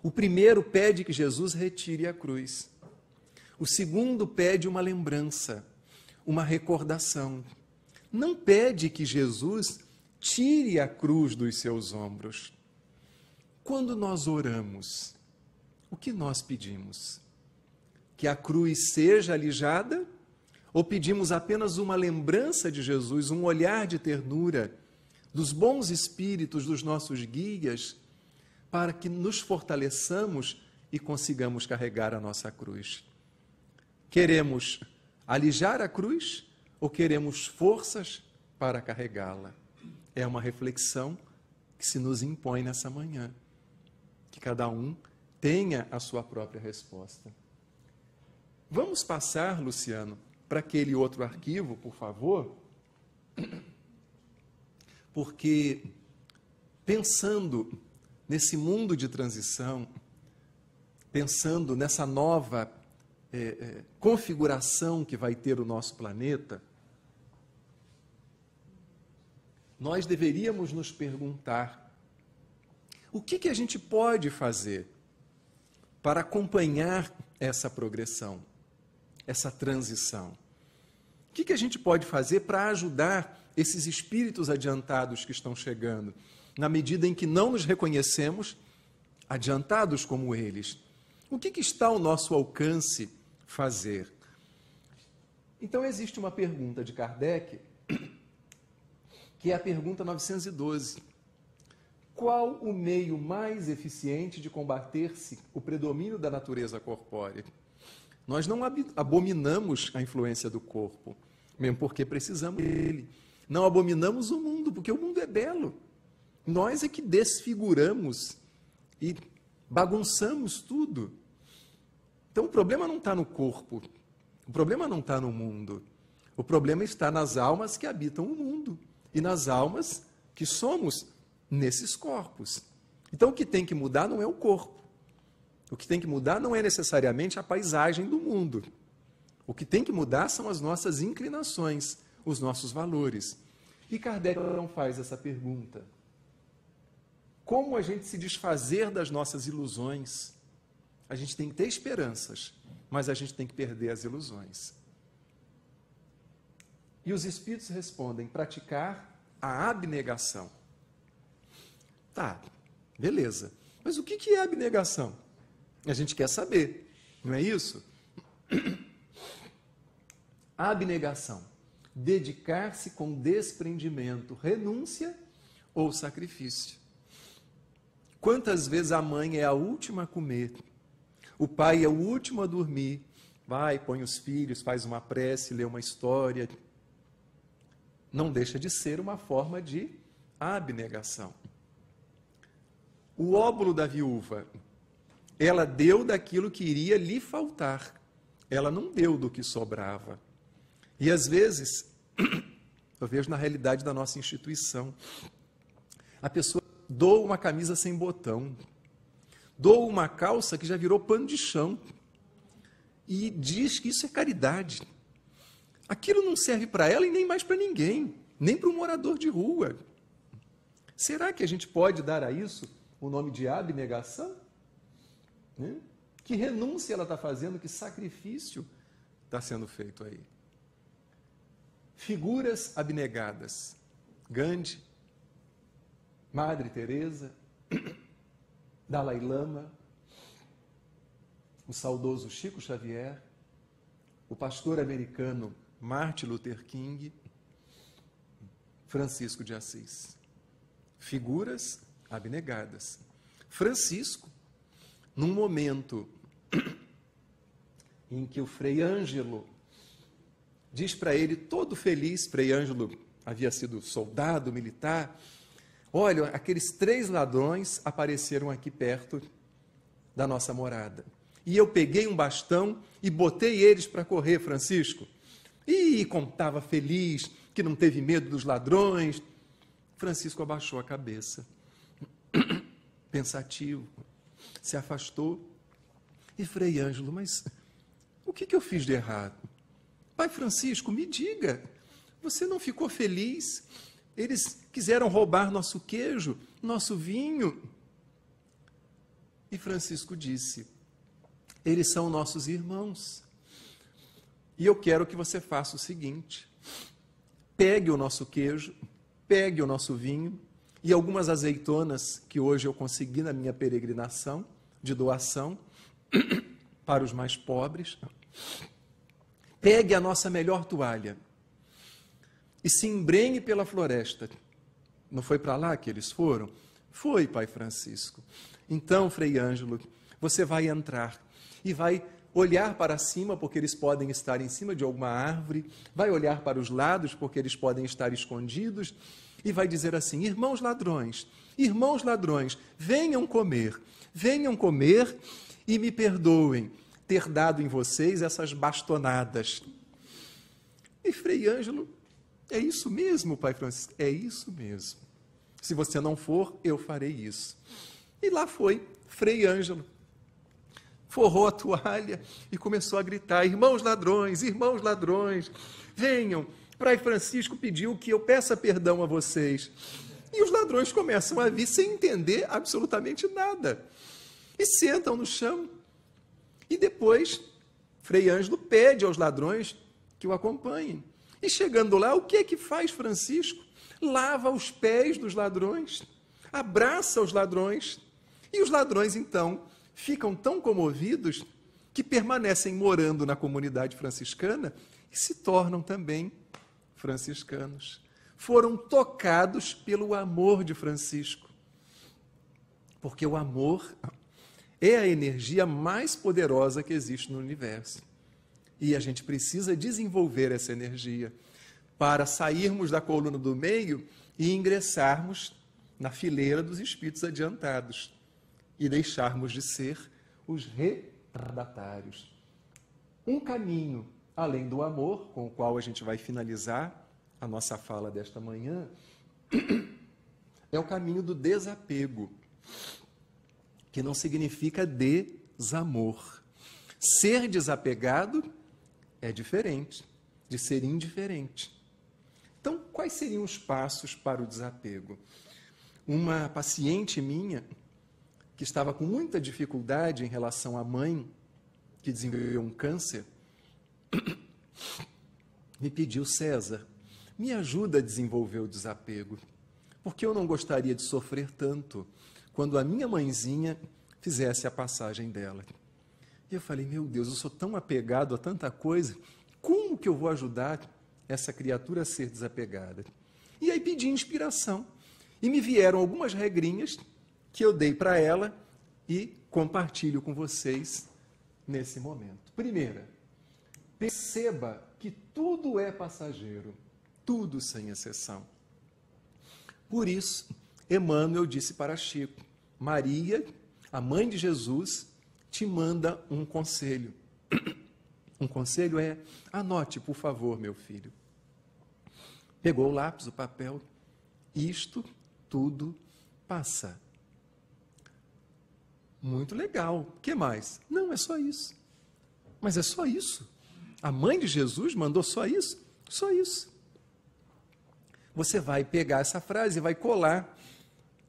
O primeiro pede que Jesus retire a cruz. O segundo pede uma lembrança, uma recordação. Não pede que Jesus tire a cruz dos seus ombros. Quando nós oramos, o que nós pedimos? Que a cruz seja alijada? Ou pedimos apenas uma lembrança de Jesus, um olhar de ternura, dos bons espíritos, dos nossos guias, para que nos fortaleçamos e consigamos carregar a nossa cruz. Queremos alijar a cruz ou queremos forças para carregá-la? É uma reflexão que se nos impõe nessa manhã. Que cada um tenha a sua própria resposta. Vamos passar, Luciano, para aquele outro arquivo, por favor porque pensando nesse mundo de transição, pensando nessa nova é, é, configuração que vai ter o nosso planeta, nós deveríamos nos perguntar o que, que a gente pode fazer para acompanhar essa progressão, essa transição. O que, que a gente pode fazer para ajudar esses espíritos adiantados que estão chegando, na medida em que não nos reconhecemos adiantados como eles. O que, que está ao nosso alcance fazer? Então, existe uma pergunta de Kardec, que é a pergunta 912. Qual o meio mais eficiente de combater-se o predomínio da natureza corpórea? Nós não abominamos a influência do corpo, mesmo porque precisamos dele. Não abominamos o mundo, porque o mundo é belo. Nós é que desfiguramos e bagunçamos tudo. Então o problema não está no corpo, o problema não está no mundo. O problema está nas almas que habitam o mundo e nas almas que somos nesses corpos. Então o que tem que mudar não é o corpo. O que tem que mudar não é necessariamente a paisagem do mundo. O que tem que mudar são as nossas inclinações, os nossos valores. E Kardec não faz essa pergunta. Como a gente se desfazer das nossas ilusões? A gente tem que ter esperanças, mas a gente tem que perder as ilusões. E os espíritos respondem: praticar a abnegação. Tá, beleza. Mas o que é abnegação? A gente quer saber, não é isso? A [COUGHS] abnegação dedicar-se com desprendimento, renúncia ou sacrifício. Quantas vezes a mãe é a última a comer, o pai é o último a dormir, vai, põe os filhos, faz uma prece, lê uma história. Não deixa de ser uma forma de abnegação. O óbolo da viúva, ela deu daquilo que iria lhe faltar, ela não deu do que sobrava. E às vezes, [CLEARS THROAT] eu vejo na realidade da nossa instituição, a pessoa doa uma camisa sem botão, doa uma calça que já virou pano de chão e diz que isso é caridade. Aquilo não serve para ela e nem mais para ninguém, nem para um morador de rua. Será que a gente pode dar a isso o nome de abnegação? Né? Que renúncia ela está fazendo, que sacrifício está sendo feito aí? figuras abnegadas. Gandhi, Madre Teresa, [CLEARS THROAT] Dalai Lama, o saudoso Chico Xavier, o pastor americano Martin Luther King, Francisco de Assis. Figuras abnegadas. Francisco, num momento [CLEARS THROAT] em que o Frei Ângelo diz para ele, todo feliz, Frei Ângelo havia sido soldado, militar, olha, aqueles três ladrões apareceram aqui perto da nossa morada. E eu peguei um bastão e botei eles para correr, Francisco. E contava feliz, que não teve medo dos ladrões. Francisco abaixou a cabeça, [COUGHS] pensativo, se afastou. E Frei Ângelo, mas o que, que eu fiz de errado? Pai Francisco, me diga, você não ficou feliz? Eles quiseram roubar nosso queijo, nosso vinho. E Francisco disse: Eles são nossos irmãos. E eu quero que você faça o seguinte: pegue o nosso queijo, pegue o nosso vinho e algumas azeitonas que hoje eu consegui na minha peregrinação de doação [COUGHS] para os mais pobres pegue a nossa melhor toalha e se embrenhe pela floresta. Não foi para lá que eles foram? Foi, Pai Francisco. Então, Frei Ângelo, você vai entrar e vai olhar para cima, porque eles podem estar em cima de alguma árvore, vai olhar para os lados, porque eles podem estar escondidos, e vai dizer assim: Irmãos ladrões, irmãos ladrões, venham comer, venham comer e me perdoem, ter dado em vocês essas bastonadas. E Frei Ângelo, é isso mesmo, Pai Francisco? É isso mesmo. Se você não for, eu farei isso. E lá foi Frei Ângelo. Forrou a toalha e começou a gritar: Irmãos ladrões, irmãos ladrões, venham. Pai Francisco pediu que eu peça perdão a vocês. E os ladrões começam a vir sem entender absolutamente nada. E sentam no chão e depois, Frei Ângelo pede aos ladrões que o acompanhem. E chegando lá, o que é que faz Francisco? Lava os pés dos ladrões, abraça os ladrões. E os ladrões, então, ficam tão comovidos que permanecem morando na comunidade franciscana e se tornam também franciscanos. Foram tocados pelo amor de Francisco. Porque o amor é a energia mais poderosa que existe no universo. E a gente precisa desenvolver essa energia para sairmos da coluna do meio e ingressarmos na fileira dos espíritos adiantados e deixarmos de ser os retardatários. Um caminho além do amor, com o qual a gente vai finalizar a nossa fala desta manhã, [CLEARS THROAT] é o caminho do desapego que não significa desamor. Ser desapegado é diferente de ser indiferente. Então, quais seriam os passos para o desapego? Uma paciente minha, que estava com muita dificuldade em relação à mãe, que desenvolveu um câncer, [COUGHS] me pediu, César, me ajuda a desenvolver o desapego, porque eu não gostaria de sofrer tanto quando a minha mãezinha fizesse a passagem dela. E eu falei, meu Deus, eu sou tão apegado a tanta coisa, como que eu vou ajudar essa criatura a ser desapegada? E aí pedi inspiração. E me vieram algumas regrinhas que eu dei para ela e compartilho com vocês nesse momento. Primeira, perceba que tudo é passageiro, tudo sem exceção. Por isso, Emmanuel disse para Chico: Maria, a mãe de Jesus, te manda um conselho. [COUGHS] Um conselho é: anote, por favor, meu filho. Pegou o lápis, o papel. Isto tudo passa. Muito legal. O que mais? Não, é só isso. Mas é só isso. A mãe de Jesus mandou só isso? Só isso. Você vai pegar essa frase e vai colar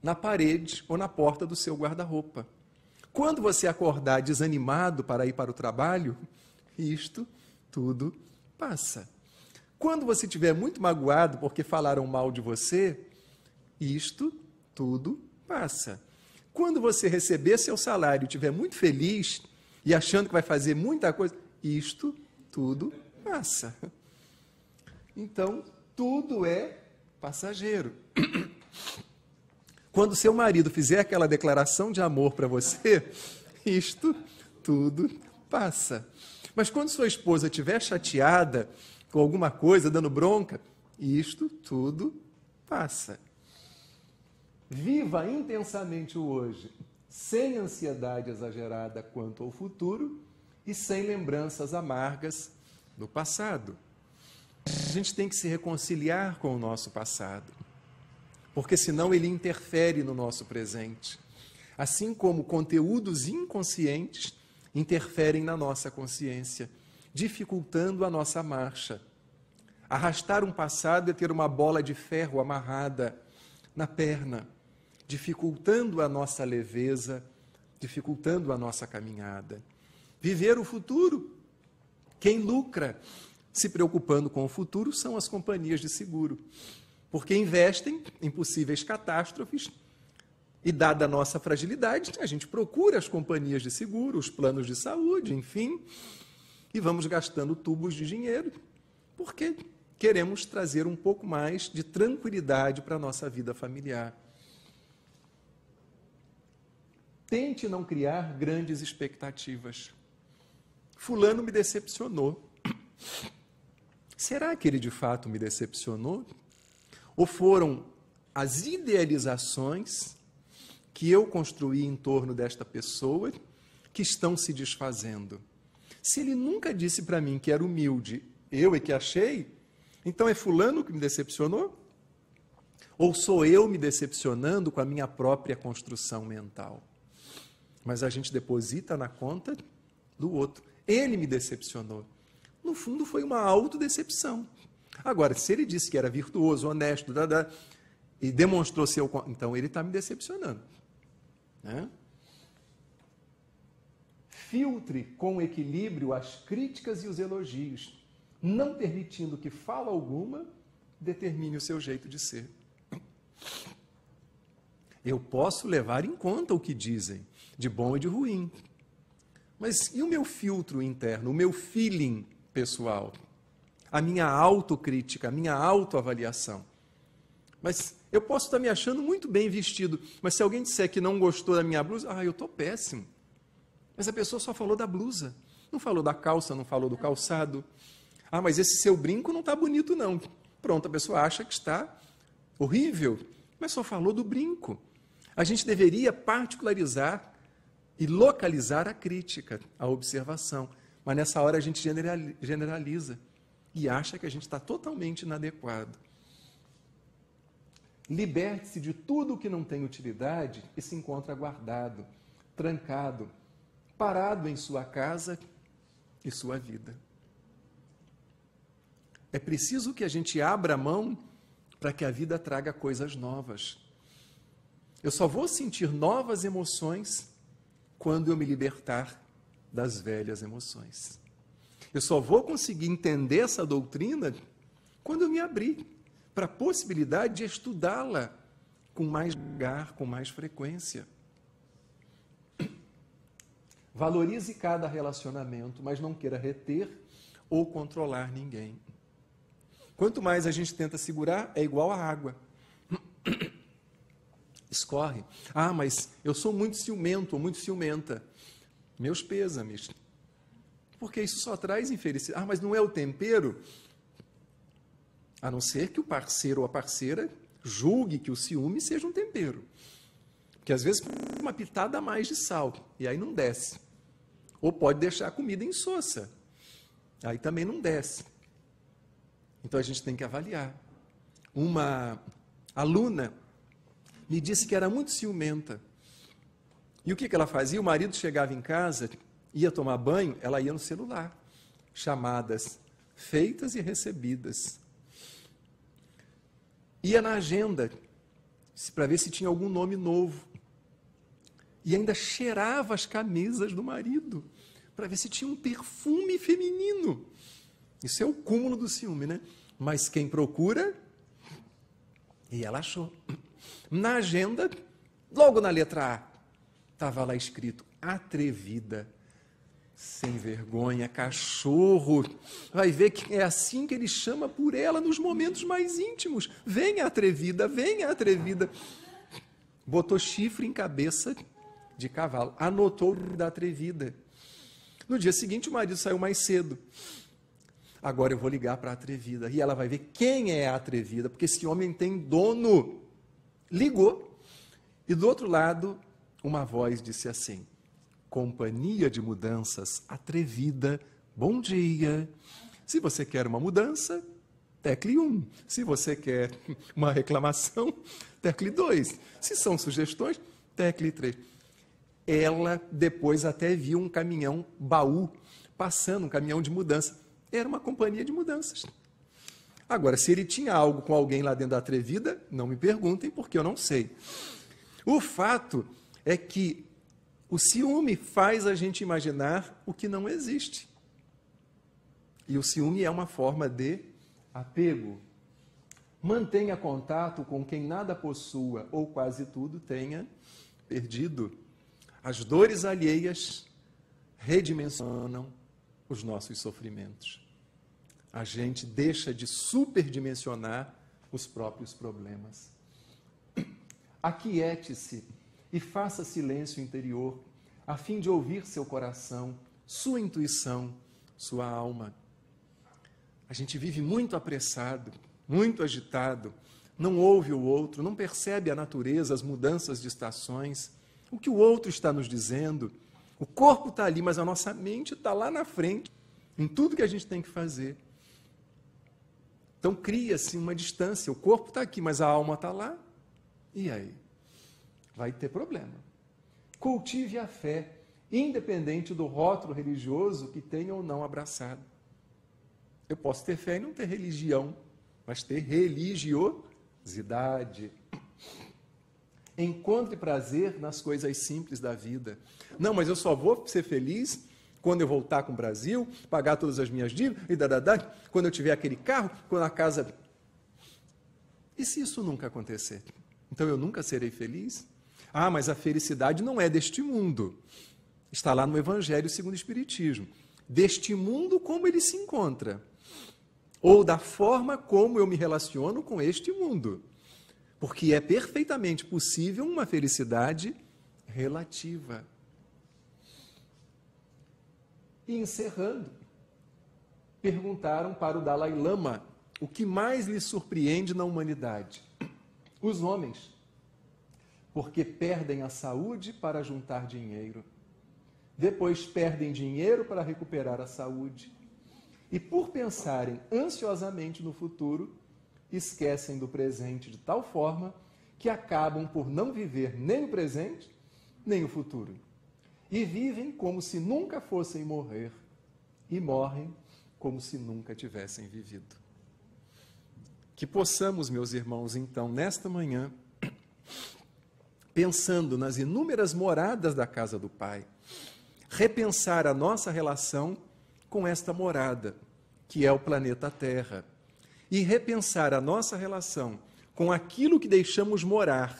na parede ou na porta do seu guarda-roupa. Quando você acordar desanimado para ir para o trabalho, isto tudo passa. Quando você estiver muito magoado porque falaram mal de você, isto tudo passa. Quando você receber seu salário e estiver muito feliz e achando que vai fazer muita coisa, isto tudo passa. Então, tudo é passageiro. Quando seu marido fizer aquela declaração de amor para você, [LAUGHS] isto tudo passa. Mas quando sua esposa estiver chateada com alguma coisa, dando bronca, isto tudo passa. Viva intensamente o hoje, sem ansiedade exagerada quanto ao futuro e sem lembranças amargas do passado. A gente tem que se reconciliar com o nosso passado porque senão ele interfere no nosso presente. Assim como conteúdos inconscientes interferem na nossa consciência, dificultando a nossa marcha. Arrastar um passado é ter uma bola de ferro amarrada na perna, dificultando a nossa leveza, dificultando a nossa caminhada. Viver o futuro. Quem lucra se preocupando com o futuro são as companhias de seguro porque investem em possíveis catástrofes e, dada a nossa fragilidade, a gente procura as companhias de seguro, os planos de saúde, enfim, e vamos gastando tubos de dinheiro, porque queremos trazer um pouco mais de tranquilidade para a nossa vida familiar. Tente não criar grandes expectativas. Fulano me decepcionou. Será que ele de fato me decepcionou? ou foram as idealizações que eu construí em torno desta pessoa que estão se desfazendo. Se ele nunca disse para mim que era humilde, eu é que achei, então é fulano que me decepcionou? Ou sou eu me decepcionando com a minha própria construção mental? Mas a gente deposita na conta do outro. Ele me decepcionou. No fundo, foi uma autodecepção. Agora, se ele disse que era virtuoso, honesto, dada, e demonstrou seu. Então, ele está me decepcionando. Né? Filtre com equilíbrio as críticas e os elogios, não permitindo que fala alguma determine o seu jeito de ser. Eu posso levar em conta o que dizem, de bom e de ruim. Mas e o meu filtro interno, o meu feeling pessoal? a minha autocrítica, a minha autoavaliação. Mas eu posso estar me achando muito bem vestido, mas se alguém disser que não gostou da minha blusa, ah, eu estou péssimo. Mas a pessoa só falou da blusa, não falou da calça, não falou do calçado. Ah, mas esse seu brinco não está bonito, não. Pronto, a pessoa acha que está horrível, mas só falou do brinco. A gente deveria particularizar e localizar a crítica, a observação, mas nessa hora a gente generaliza e acha que a gente está totalmente inadequado. Liberte-se de tudo que não tem utilidade e se encontra guardado, trancado, parado em sua casa e sua vida. É preciso que a gente abra a mão para que a vida traga coisas novas. Eu só vou sentir novas emoções quando eu me libertar das velhas emoções. Eu só vou conseguir entender essa doutrina quando eu me abrir para a possibilidade de estudá-la com mais lugar, com mais frequência. Valorize cada relacionamento, mas não queira reter ou controlar ninguém. Quanto mais a gente tenta segurar, é igual a água. [COUGHS] Escorre. Ah, mas eu sou muito ciumento ou muito ciumenta. Meus pêsames porque isso só traz infelicidade. Ah, mas não é o tempero? A não ser que o parceiro ou a parceira julgue que o ciúme seja um tempero. Porque às vezes uma pitada a mais de sal, e aí não desce. Ou pode deixar a comida insossa, aí também não desce. Então a gente tem que avaliar. Uma aluna me disse que era muito ciumenta. E o que, que ela fazia? O marido chegava em casa, ia tomar banho, ela ia no celular. Chamadas feitas e recebidas. Ia na agenda para ver se tinha algum nome novo. E ainda cheirava as camisas do marido para ver se tinha um perfume feminino. Isso é o cúmulo do ciúme, né? Mas quem procura, e ela achou. Na agenda, logo na letra A, estava lá escrito atrevida sem vergonha, cachorro. Vai ver que é assim que ele chama por ela nos momentos mais íntimos. Venha atrevida, venha atrevida. Botou chifre em cabeça de cavalo, anotou da atrevida. No dia seguinte, o marido saiu mais cedo. Agora eu vou ligar para a atrevida. E ela vai ver quem é a atrevida, porque esse homem tem dono. Ligou. E do outro lado, uma voz disse assim: companhia de mudanças atrevida. Bom dia! Se você quer uma mudança, tecle 1. Se você quer [LAUGHS] uma reclamação, tecle 2. Se são sugestões, tecle 3. Ela depois até viu um caminhão baú passando, um caminhão de mudança. Era uma companhia de mudanças. Agora, se ele tinha algo com alguém lá dentro da atrevida, não me perguntem, porque eu não sei. O fato é que o ciúme faz a gente imaginar o que não existe. E o ciúme é uma forma de apego. Mantenha contato com quem nada possua ou quase tudo tenha perdido. As dores alheias redimensionam os nossos sofrimentos. A gente deixa de superdimensionar os próprios problemas. [CLEARS THROAT] Aquiete-se e faça silêncio interior, a fim de ouvir seu coração, sua intuição, sua alma. A gente vive muito apressado, muito agitado, não ouve o outro, não percebe a natureza, as mudanças de estações, o que o outro está nos dizendo. O corpo está ali, mas a nossa mente está lá na frente, em tudo que a gente tem que fazer. Então cria-se uma distância. O corpo está aqui, mas a alma está lá. E aí? vai ter problema. Cultive a fé, independente do rótulo religioso que tenha ou não abraçado. Eu posso ter fé e não ter religião, mas ter religiosidade. Encontre prazer nas coisas simples da vida. Não, mas eu só vou ser feliz quando eu voltar com o Brasil, pagar todas as minhas dívidas e dadadá, quando eu tiver aquele carro, quando a casa. E se isso nunca acontecer? Então eu nunca serei feliz? Ah, mas a felicidade não é deste mundo. Está lá no Evangelho segundo o Espiritismo. Deste mundo, como ele se encontra. Ou da forma como eu me relaciono com este mundo. Porque é perfeitamente possível uma felicidade relativa. E encerrando, perguntaram para o Dalai Lama o que mais lhe surpreende na humanidade. Os homens porque perdem a saúde para juntar dinheiro. Depois perdem dinheiro para recuperar a saúde. E por pensarem ansiosamente no futuro, esquecem do presente de tal forma que acabam por não viver nem o presente, nem o futuro. E vivem como se nunca fossem morrer, e morrem como se nunca tivessem vivido. Que possamos, meus irmãos, então, nesta manhã, pensando nas inúmeras moradas da casa do Pai, repensar a nossa relação com esta morada, que é o planeta Terra, e repensar a nossa relação com aquilo que deixamos morar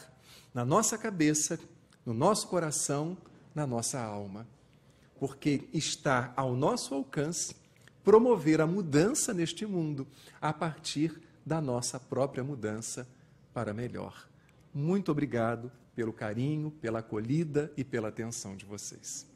na nossa cabeça, no nosso coração, na nossa alma. Porque está ao nosso alcance promover a mudança neste mundo a partir da nossa própria mudança para melhor. Muito obrigado pelo carinho, pela acolhida e pela atenção de vocês.